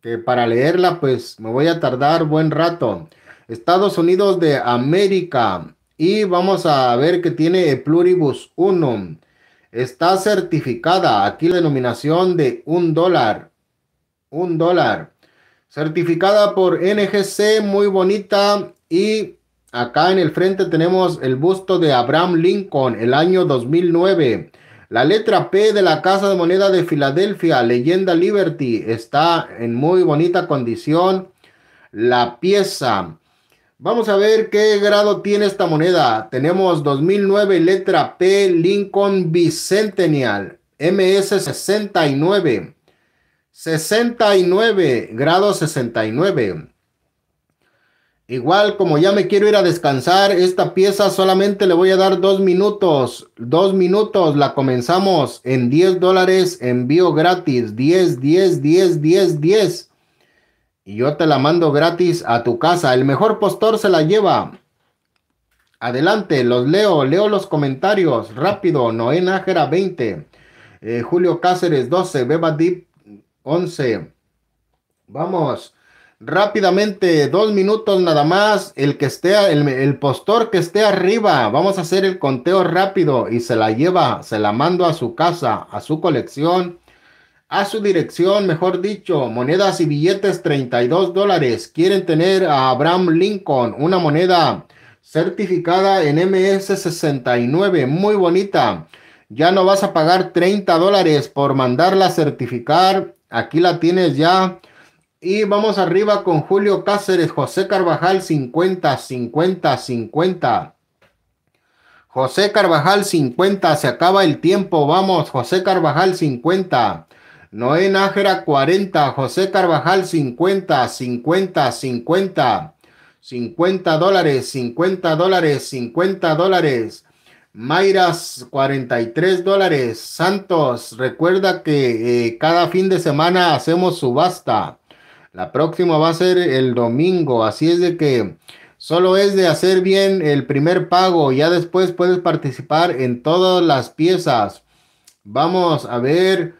Que para leerla, pues me voy a tardar buen rato. Estados Unidos de América. Y vamos a ver que tiene pluribus 1. Está certificada. Aquí la denominación de un dólar. Un dólar. Certificada por NGC. Muy bonita. Y acá en el frente tenemos el busto de Abraham Lincoln. El año 2009. La letra P de la Casa de Moneda de Filadelfia, leyenda Liberty, está en muy bonita condición. La pieza Vamos a ver qué grado tiene esta moneda. Tenemos 2009 letra P Lincoln Bicentennial MS 69. 69, grado 69. Igual como ya me quiero ir a descansar, esta pieza solamente le voy a dar dos minutos. Dos minutos, la comenzamos en 10 dólares, envío gratis. 10, 10, 10, 10, 10 y yo te la mando gratis a tu casa. El mejor postor se la lleva. Adelante, los leo, leo los comentarios. Rápido, Noé Nájera 20, Julio Cáceres 12, Beba Deep 11. Vamos, rápidamente, dos minutos nada más. El que esté, el, el postor que esté arriba, vamos a hacer el conteo rápido y se la lleva, se la mando a su casa, a su colección a su dirección, mejor dicho, monedas y billetes 32 dólares. Quieren tener a Abraham Lincoln, una moneda certificada en MS69, muy bonita. Ya no vas a pagar 30 dólares por mandarla a certificar. Aquí la tienes ya. Y vamos arriba con Julio Cáceres, José Carvajal 50, 50, 50. José Carvajal 50, se acaba el tiempo, vamos, José Carvajal 50. Noé Nájera 40, José Carvajal 50, 50, 50, 50 dólares, 50 dólares, 50 dólares. Mayras 43 dólares. Santos, recuerda que eh, cada fin de semana hacemos subasta. La próxima va a ser el domingo, así es de que solo es de hacer bien el primer pago, ya después puedes participar en todas las piezas. Vamos a ver.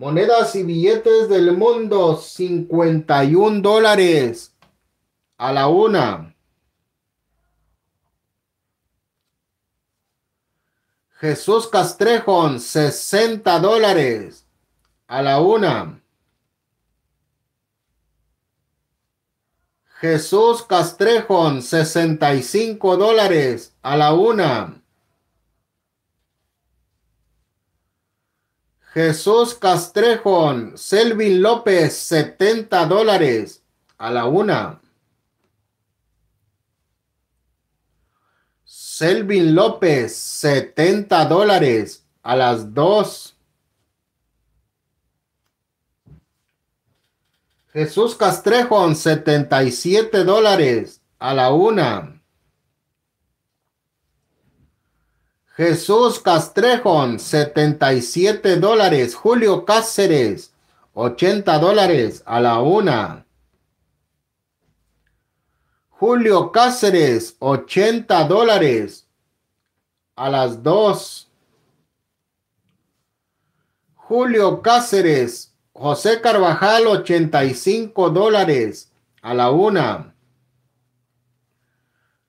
Monedas y billetes del mundo, 51 dólares a la una. Jesús Castrejón, 60 dólares a la una. Jesús Castrejón, 65 dólares a la una. Jesús Castrejón, Selvin López, 70 dólares a la una. Selvin López, 70 dólares a las dos. Jesús Castrejón, 77 dólares a la una. Jesús Castrejón, 77 dólares. Julio Cáceres, 80 dólares a la una. Julio Cáceres, 80 dólares a las dos. Julio Cáceres, José Carvajal, 85 dólares a la una.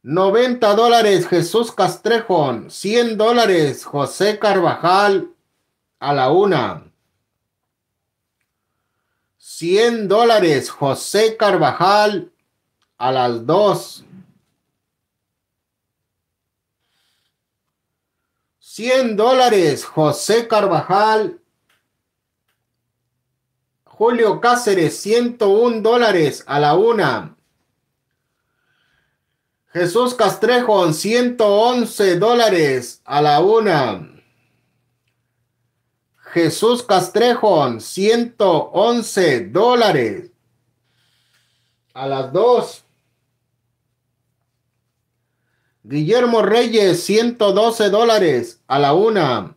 90 dólares Jesús Castrejón, 100 dólares José Carvajal a la una. 100 dólares José Carvajal a las dos. 100 dólares José Carvajal. Julio Cáceres, 101 dólares a la una. Jesús Castrejo, 111 dólares a la una. Jesús Castrejón, 111 dólares. A las dos. Guillermo Reyes, 112 dólares a la una.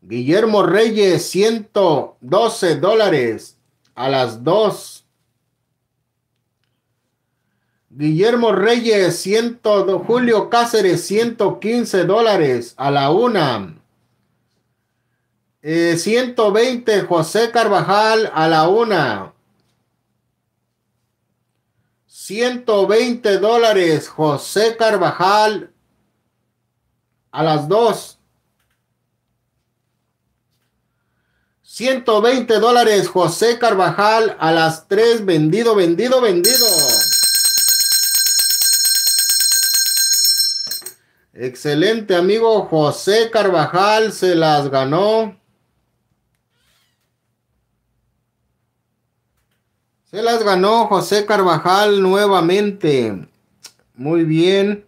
Guillermo Reyes, 112 dólares a las dos. Guillermo Reyes, 102. Julio Cáceres, 115 dólares a la una. 120, eh, José Carvajal a la una. 120 dólares, José Carvajal a las dos. 120 dólares, José Carvajal a las tres. Vendido, vendido, vendido. Excelente amigo José Carvajal se las ganó. Se las ganó José Carvajal nuevamente. Muy bien.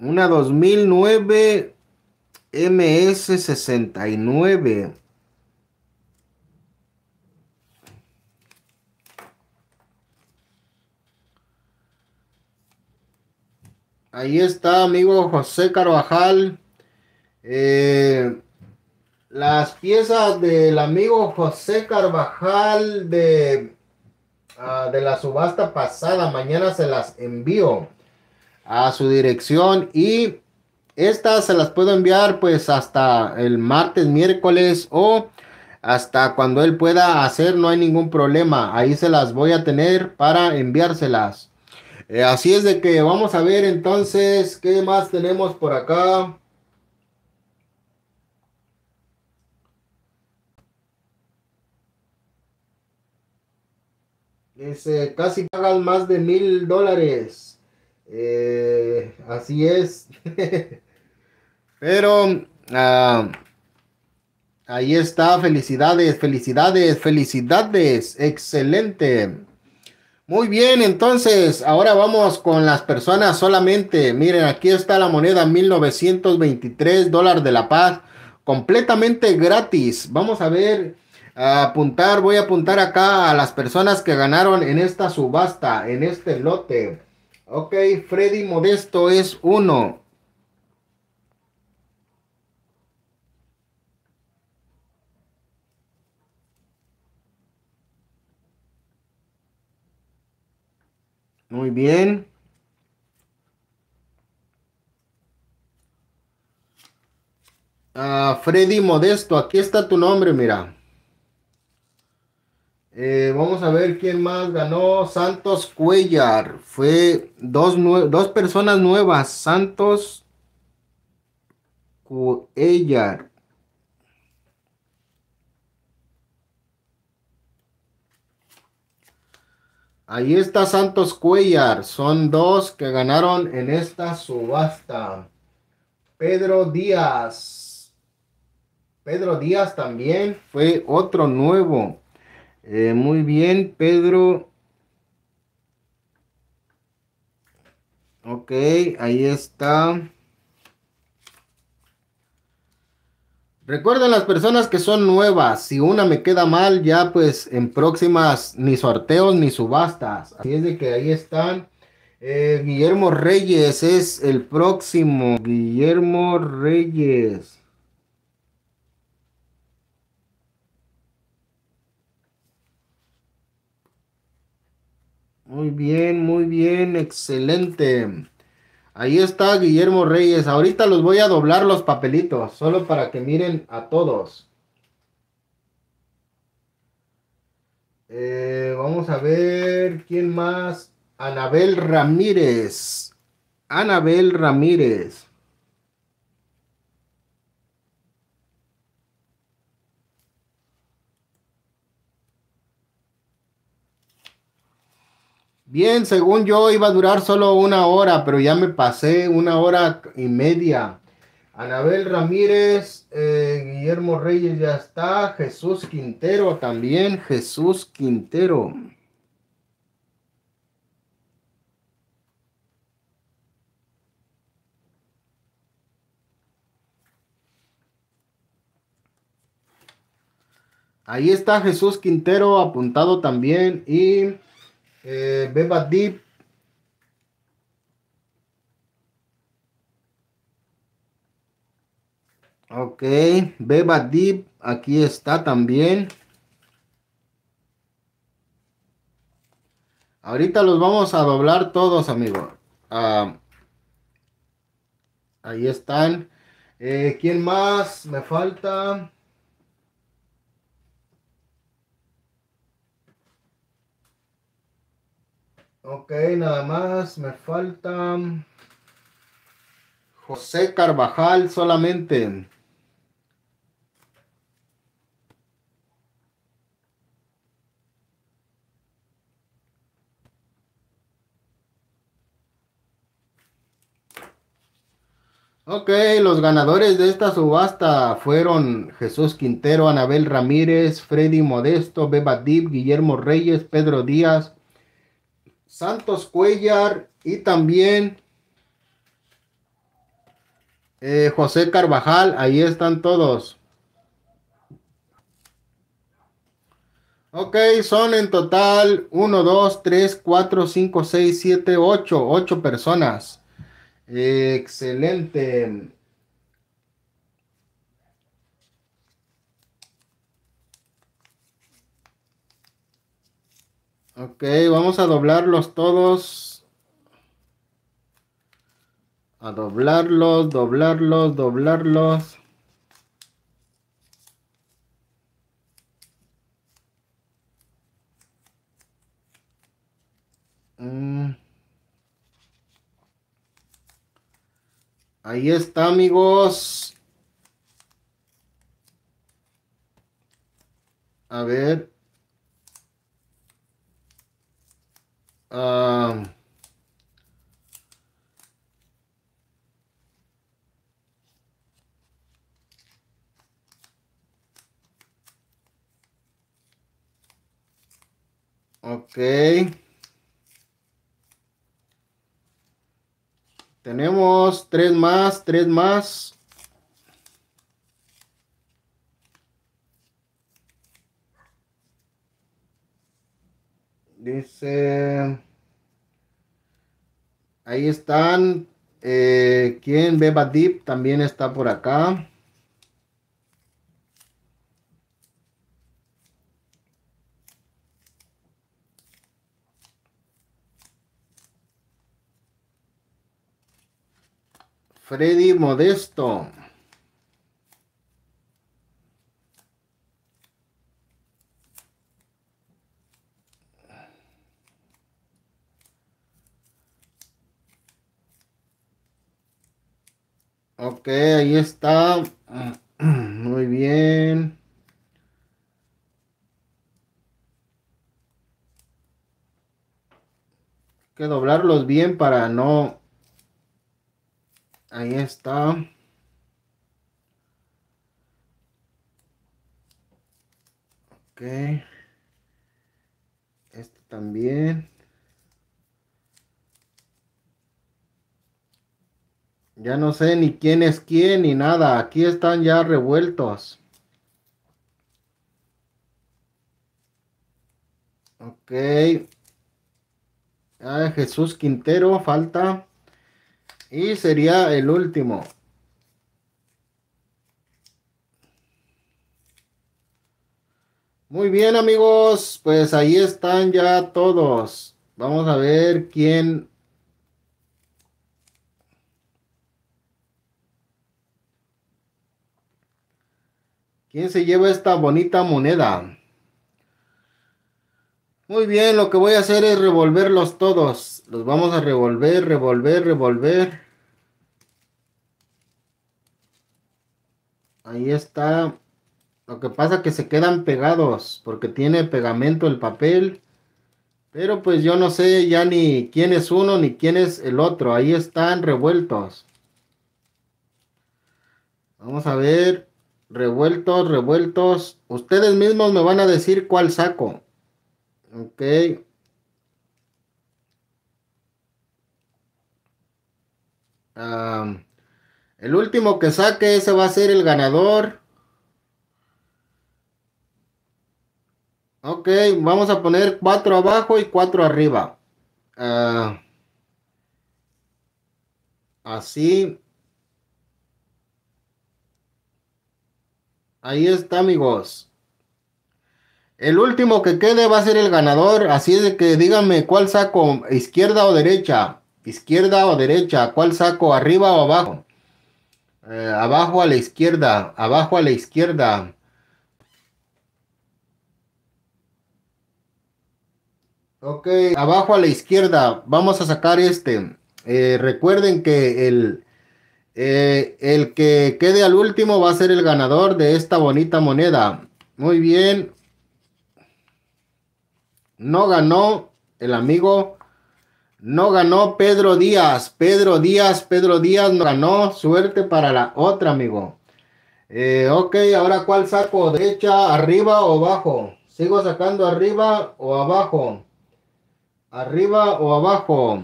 Una 2009 MS69. Ahí está, amigo José Carvajal. Eh, las piezas del amigo José Carvajal de, ah, de la subasta pasada, mañana se las envío a su dirección y estas se las puedo enviar pues hasta el martes, miércoles o hasta cuando él pueda hacer, no hay ningún problema. Ahí se las voy a tener para enviárselas. Eh, así es de que vamos a ver entonces qué más tenemos por acá. Dice, casi pagan más de mil dólares. Eh, así es. Pero ah, ahí está, felicidades, felicidades, felicidades. Excelente. Muy bien, entonces ahora vamos con las personas solamente. Miren, aquí está la moneda 1923 dólar de la paz, completamente gratis. Vamos a ver, a apuntar, voy a apuntar acá a las personas que ganaron en esta subasta, en este lote. Ok, Freddy Modesto es uno. Muy bien. Ah, Freddy Modesto, aquí está tu nombre, mira. Eh, vamos a ver quién más ganó. Santos Cuellar. Fue dos, dos personas nuevas. Santos Cuellar. Ahí está Santos Cuellar. Son dos que ganaron en esta subasta. Pedro Díaz. Pedro Díaz también fue otro nuevo. Eh, muy bien, Pedro. Ok, ahí está. Recuerden las personas que son nuevas, si una me queda mal, ya pues en próximas ni sorteos ni subastas. Así es de que ahí están. Eh, Guillermo Reyes es el próximo. Guillermo Reyes. Muy bien, muy bien, excelente. Ahí está Guillermo Reyes. Ahorita los voy a doblar los papelitos, solo para que miren a todos. Eh, vamos a ver quién más. Anabel Ramírez. Anabel Ramírez. Bien, según yo iba a durar solo una hora, pero ya me pasé una hora y media. Anabel Ramírez, eh, Guillermo Reyes ya está, Jesús Quintero también, Jesús Quintero. Ahí está Jesús Quintero apuntado también y eh, Beba Deep. Ok, Beba Deep, aquí está también. Ahorita los vamos a doblar todos, amigos. Ah, ahí están. Eh, ¿Quién más? Me falta. Ok, nada más, me falta José Carvajal solamente. Ok, los ganadores de esta subasta fueron Jesús Quintero, Anabel Ramírez, Freddy Modesto, Beba Dib, Guillermo Reyes, Pedro Díaz, Santos Cuellar y también eh, José Carvajal. Ahí están todos. Ok, son en total 1, 2, 3, 4, 5, 6, 7, 8. 8 personas. excelente. Okay, vamos a doblarlos todos. A doblarlos, doblarlos, doblarlos. Mm. Ahí está, amigos. A ver. Um, ok. Tenemos tres más, tres más. Dice... Ahí están. Eh, ¿Quién? Beba Deep también está por acá. Freddy Modesto. Okay, ahí está. Muy bien. Hay que doblarlos bien para no... Ahí está. Okay. Este también. Ya no sé ni quién es quién ni nada. Aquí están ya revueltos. Ok. Ah, Jesús Quintero falta. Y sería el último. Muy bien amigos, pues ahí están ya todos. Vamos a ver quién ¿Quién se lleva esta bonita moneda? Muy bien, lo que voy a hacer es revolverlos todos. Los vamos a revolver, revolver, revolver. Ahí está. Lo que pasa que se quedan pegados porque tiene pegamento el papel. Pero pues yo no sé ya ni quién es uno ni quién es el otro. Ahí están revueltos. Vamos a ver. Revueltos, revueltos. Ustedes mismos me van a decir cuál saco. Ok. el último que saque, ese va a ser el ganador. Ok, vamos a poner cuatro abajo y cuatro arriba. Ah, así. Ahí está, amigos. El último que quede va a ser el ganador, así es de que díganme cuál saco, izquierda o derecha, izquierda o derecha, cuál saco, arriba o abajo, eh, abajo a la izquierda, abajo a la izquierda. Ok, abajo a la izquierda, vamos a sacar este. Eh, recuerden que el, eh, el que quede al último va a ser el ganador de esta bonita moneda. Muy bien. No ganó el amigo. No ganó Pedro Díaz. Pedro Díaz, Pedro Díaz no ganó. Suerte para la otra, amigo. Eh, ok, ahora cuál saco, derecha, arriba o abajo. Sigo sacando arriba o abajo. Arriba o abajo.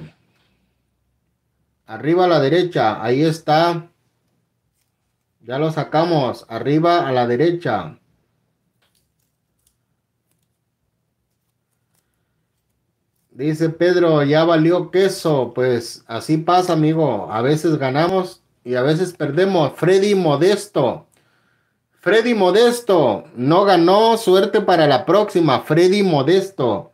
Arriba a la derecha, ahí está. Ya lo sacamos. Arriba a la derecha. Dice Pedro, ya valió queso. Pues así pasa, amigo. A veces ganamos y a veces perdemos. Freddy Modesto. Freddy Modesto no ganó. Suerte para la próxima. Freddy Modesto.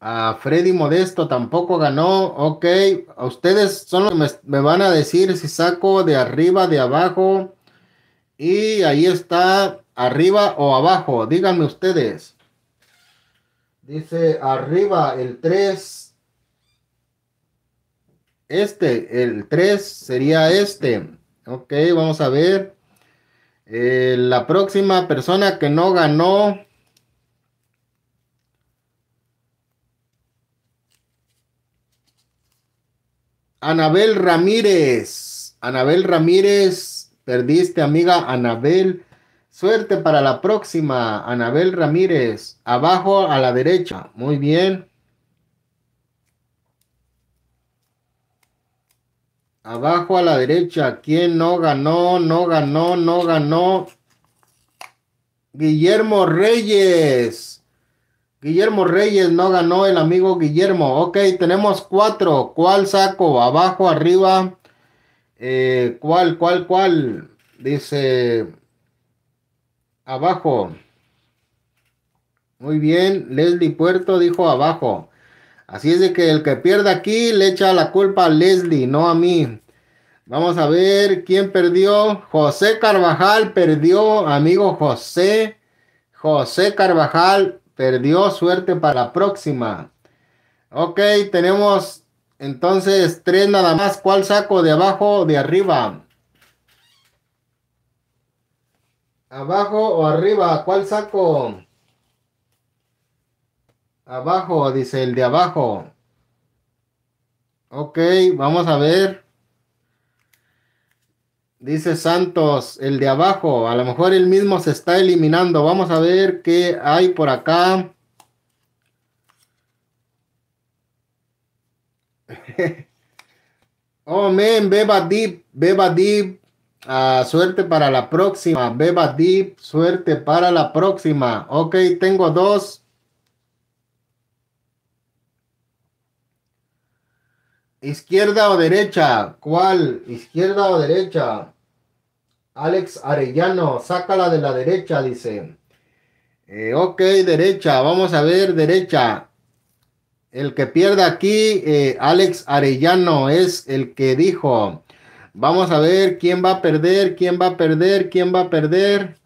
A Freddy Modesto tampoco ganó. Ok, a ustedes son los me, van a decir si saco de arriba, de abajo. Y ahí está, arriba o abajo. Díganme ustedes. Dice arriba el 3. Este, el 3 sería este. Ok, vamos a ver. Eh, la próxima persona que no ganó Anabel Ramírez. Anabel Ramírez, perdiste, amiga Anabel. Suerte para la próxima, Anabel Ramírez. Abajo a la derecha. Muy bien. Abajo a la derecha. ¿Quién no ganó? No ganó, no ganó. Guillermo Reyes. Guillermo Reyes no ganó el amigo Guillermo. Ok, tenemos cuatro. ¿Cuál saco? Abajo, arriba. Eh, ¿Cuál, cuál, cuál? Dice abajo. Muy bien, Leslie Puerto dijo abajo. Así es de que el que pierda aquí le echa la culpa a Leslie, no a mí. Vamos a ver quién perdió. José Carvajal perdió, amigo José. José Carvajal Perdió suerte para la próxima. Ok, tenemos entonces tres nada más. ¿Cuál saco de abajo o de arriba? ¿Abajo o arriba? ¿Cuál saco? Abajo, dice el de abajo. Ok, vamos a ver. Dice Santos, el de abajo, a lo mejor él mismo se está eliminando. Vamos a ver qué hay por acá. oh, men, Beba Deep, Beba Deep, ah, suerte para la próxima. Beba Deep, suerte para la próxima. Ok, tengo dos. Izquierda o derecha. ¿Cuál? Izquierda o derecha. Alex Arellano, sácala de la derecha, dice. Eh, ok, derecha. Vamos a ver, derecha. El que pierda aquí, eh, Alex Arellano, es el que dijo. Vamos a ver quién va a perder, quién va a perder, quién va a perder.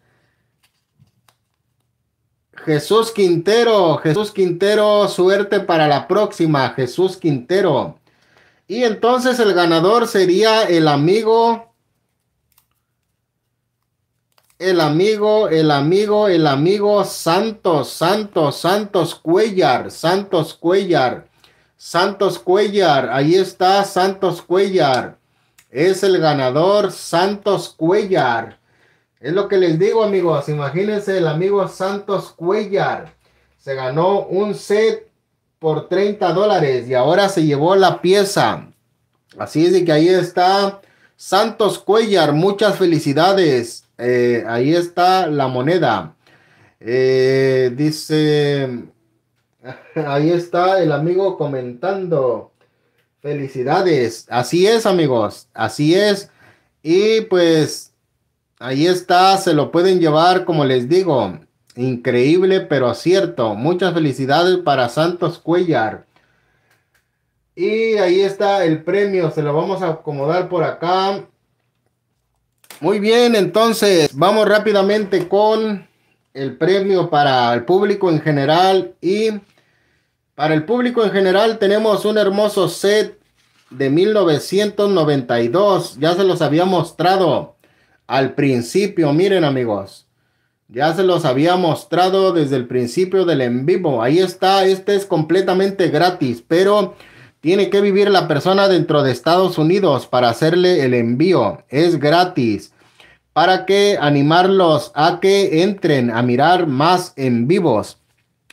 Jesús Quintero, Jesús Quintero, suerte para la próxima, Jesús Quintero. Y entonces el ganador sería el amigo. El amigo, el amigo, el amigo Santos, Santos, Santos Cuellar, Santos Cuellar, Santos Cuellar, ahí está Santos Cuellar. Es el ganador Santos Cuellar. Es lo que les digo amigos, imagínense el amigo Santos Cuellar. Se ganó un set por 30 dólares y ahora se llevó la pieza. Así es de que ahí está Santos Cuellar, muchas felicidades. Eh, ahí está la moneda. Eh, dice, ahí está el amigo comentando. Felicidades. Así es, amigos. Así es. Y pues ahí está, se lo pueden llevar, como les digo. Increíble, pero acierto. Muchas felicidades para Santos Cuellar. Y ahí está el premio. Se lo vamos a acomodar por acá. Muy bien, entonces vamos rápidamente con el premio para el público en general. Y para el público en general tenemos un hermoso set de 1992. Ya se los había mostrado al principio. Miren amigos. Ya se los había mostrado desde el principio del en vivo. Ahí está, este es completamente gratis, pero tiene que vivir la persona dentro de Estados Unidos para hacerle el envío. Es gratis. Para que animarlos a que entren a mirar más en vivos.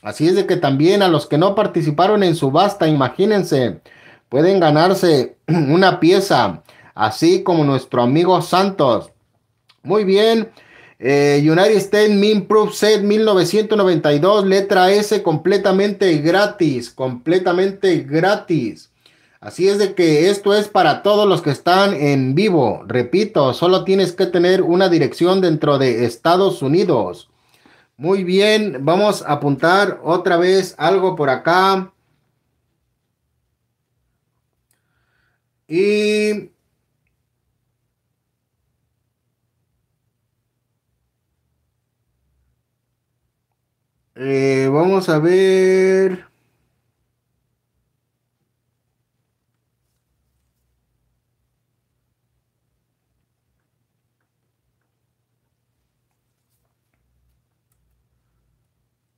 Así es de que también a los que no participaron en subasta, imagínense, pueden ganarse una pieza, así como nuestro amigo Santos. Muy bien. Eh, United States min Proof Set 1992, letra S, completamente gratis, completamente gratis. Así es de que esto es para todos los que están en vivo. Repito, solo tienes que tener una dirección dentro de Estados Unidos. Muy bien, vamos a apuntar otra vez algo por acá. Y Eh, vamos a ver.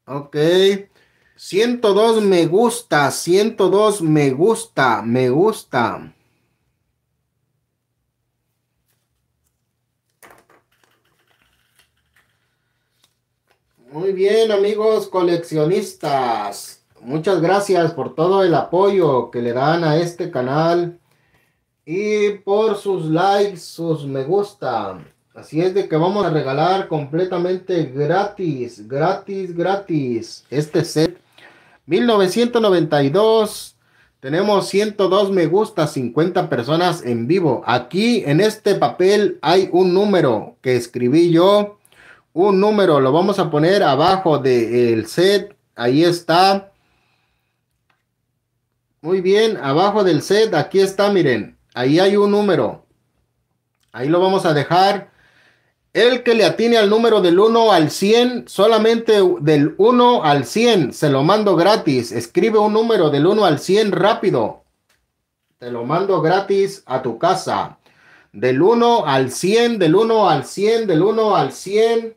Ok. 102 me gusta, 102 me gusta, me gusta. Muy bien, amigos coleccionistas. Muchas gracias por todo el apoyo que le dan a este canal y por sus likes, sus me gusta. Así es de que vamos a regalar completamente gratis, gratis, gratis este set 1992. Tenemos 102 me gusta, 50 personas en vivo. Aquí en este papel hay un número que escribí yo un número, lo vamos a poner abajo del set, ahí está. Muy bien, abajo del set, aquí está, miren, ahí hay un número. Ahí lo vamos a dejar. El que le atine al número del 1 al 100, solamente del 1 al 100, se lo mando gratis. Escribe un número del 1 al 100 rápido. Te lo mando gratis a tu casa. Del 1 al 100, del 1 al 100, del 1 al 100.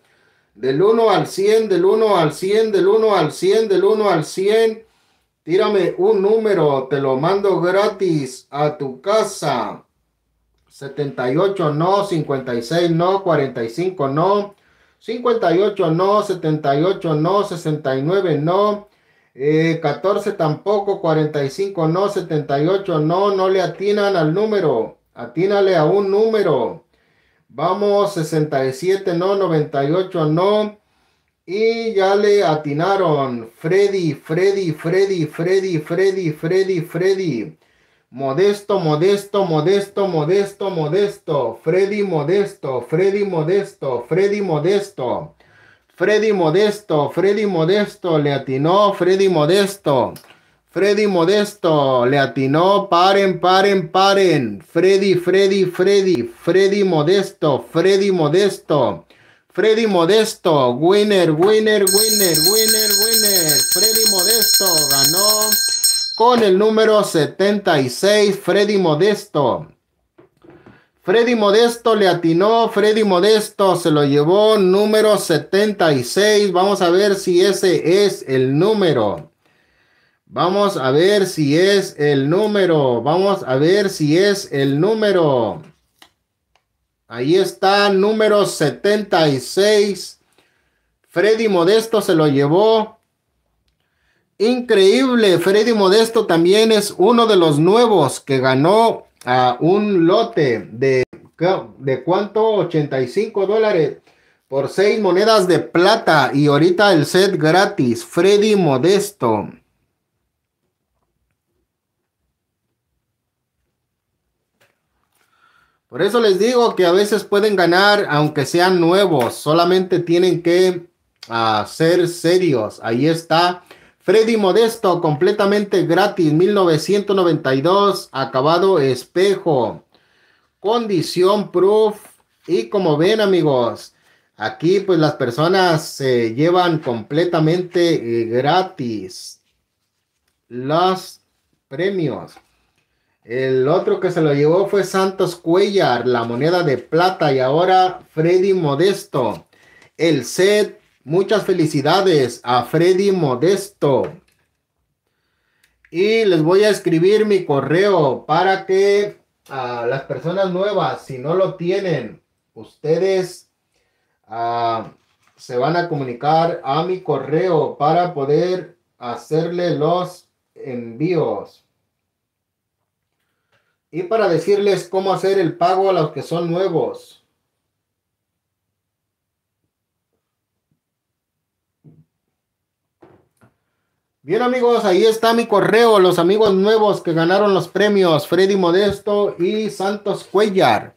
Del 1 al 100, del 1 al 100, del 1 al 100, del 1 al 100. Tírame un número, te lo mando gratis a tu casa. 78 no, 56 no, 45 no, 58 no, 78 no, 69 no, 14 eh, tampoco, 45 no, 78 no, no le atinan al número, atínale a un número. Vamos, 67 no, 98 no. Y ya le atinaron. Freddy, Freddy, Freddy, Freddy, Freddy, Freddy, Freddy. Modesto, modesto, modesto, modesto, modesto. Freddy modesto, Freddy modesto, Freddy modesto. Freddy modesto, Freddy modesto. Le atinó Freddy modesto. Freddy Modesto le atinó. Paren, paren, paren. Freddy, Freddy, Freddy. Freddy Modesto, Freddy Modesto. Freddy Modesto. Winner, winner, winner, winner, winner. Freddy Modesto ganó con el número 76. Freddy Modesto. Freddy Modesto le atinó, Freddy Modesto se lo llevó número 76. Vamos a ver si ese es el número. Vamos a ver si es el número. Vamos a ver si es el número. Ahí está, número 76. Freddy Modesto se lo llevó. Increíble, Freddy Modesto también es uno de los nuevos que ganó a un lote de, de cuánto, 85 dólares por seis monedas de plata y ahorita el set gratis. Freddy Modesto. Por eso les digo que a veces pueden ganar aunque sean nuevos, solamente tienen que hacer ah, ser serios. Ahí está Freddy Modesto, completamente gratis, 1992, acabado espejo, condición proof. Y como ven amigos, aquí pues las personas se llevan completamente eh, gratis los premios. El otro que se lo llevó fue Santos Cuellar, la moneda de plata, y ahora Freddy Modesto. El set, muchas felicidades a Freddy Modesto. Y les voy a escribir mi correo para que a las personas nuevas, si no lo tienen, ustedes se van a comunicar a mi correo para poder hacerle los envíos y para decirles cómo hacer el pago a los que son nuevos. Bien amigos, ahí está mi correo, los amigos nuevos que ganaron los premios, Freddy Modesto y Santos Cuellar.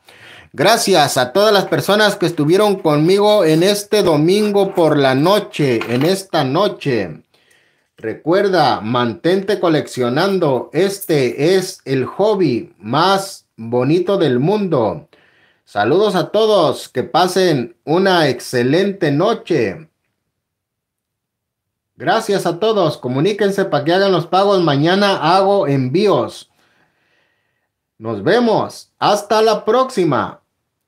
Gracias a todas las personas que estuvieron conmigo en este domingo por la noche, en esta noche. Recuerda, mantente coleccionando. Este es el hobby más bonito del mundo. Saludos a todos, que pasen una excelente noche. Gracias a todos, comuníquense para que hagan los pagos. Mañana hago envíos. Nos vemos. Hasta la próxima.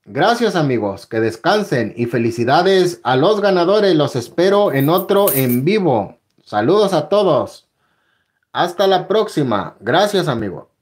Gracias amigos, que descansen y felicidades a los ganadores. Los espero en otro en vivo. Saludos a todos. Hasta la próxima. Gracias, amigo.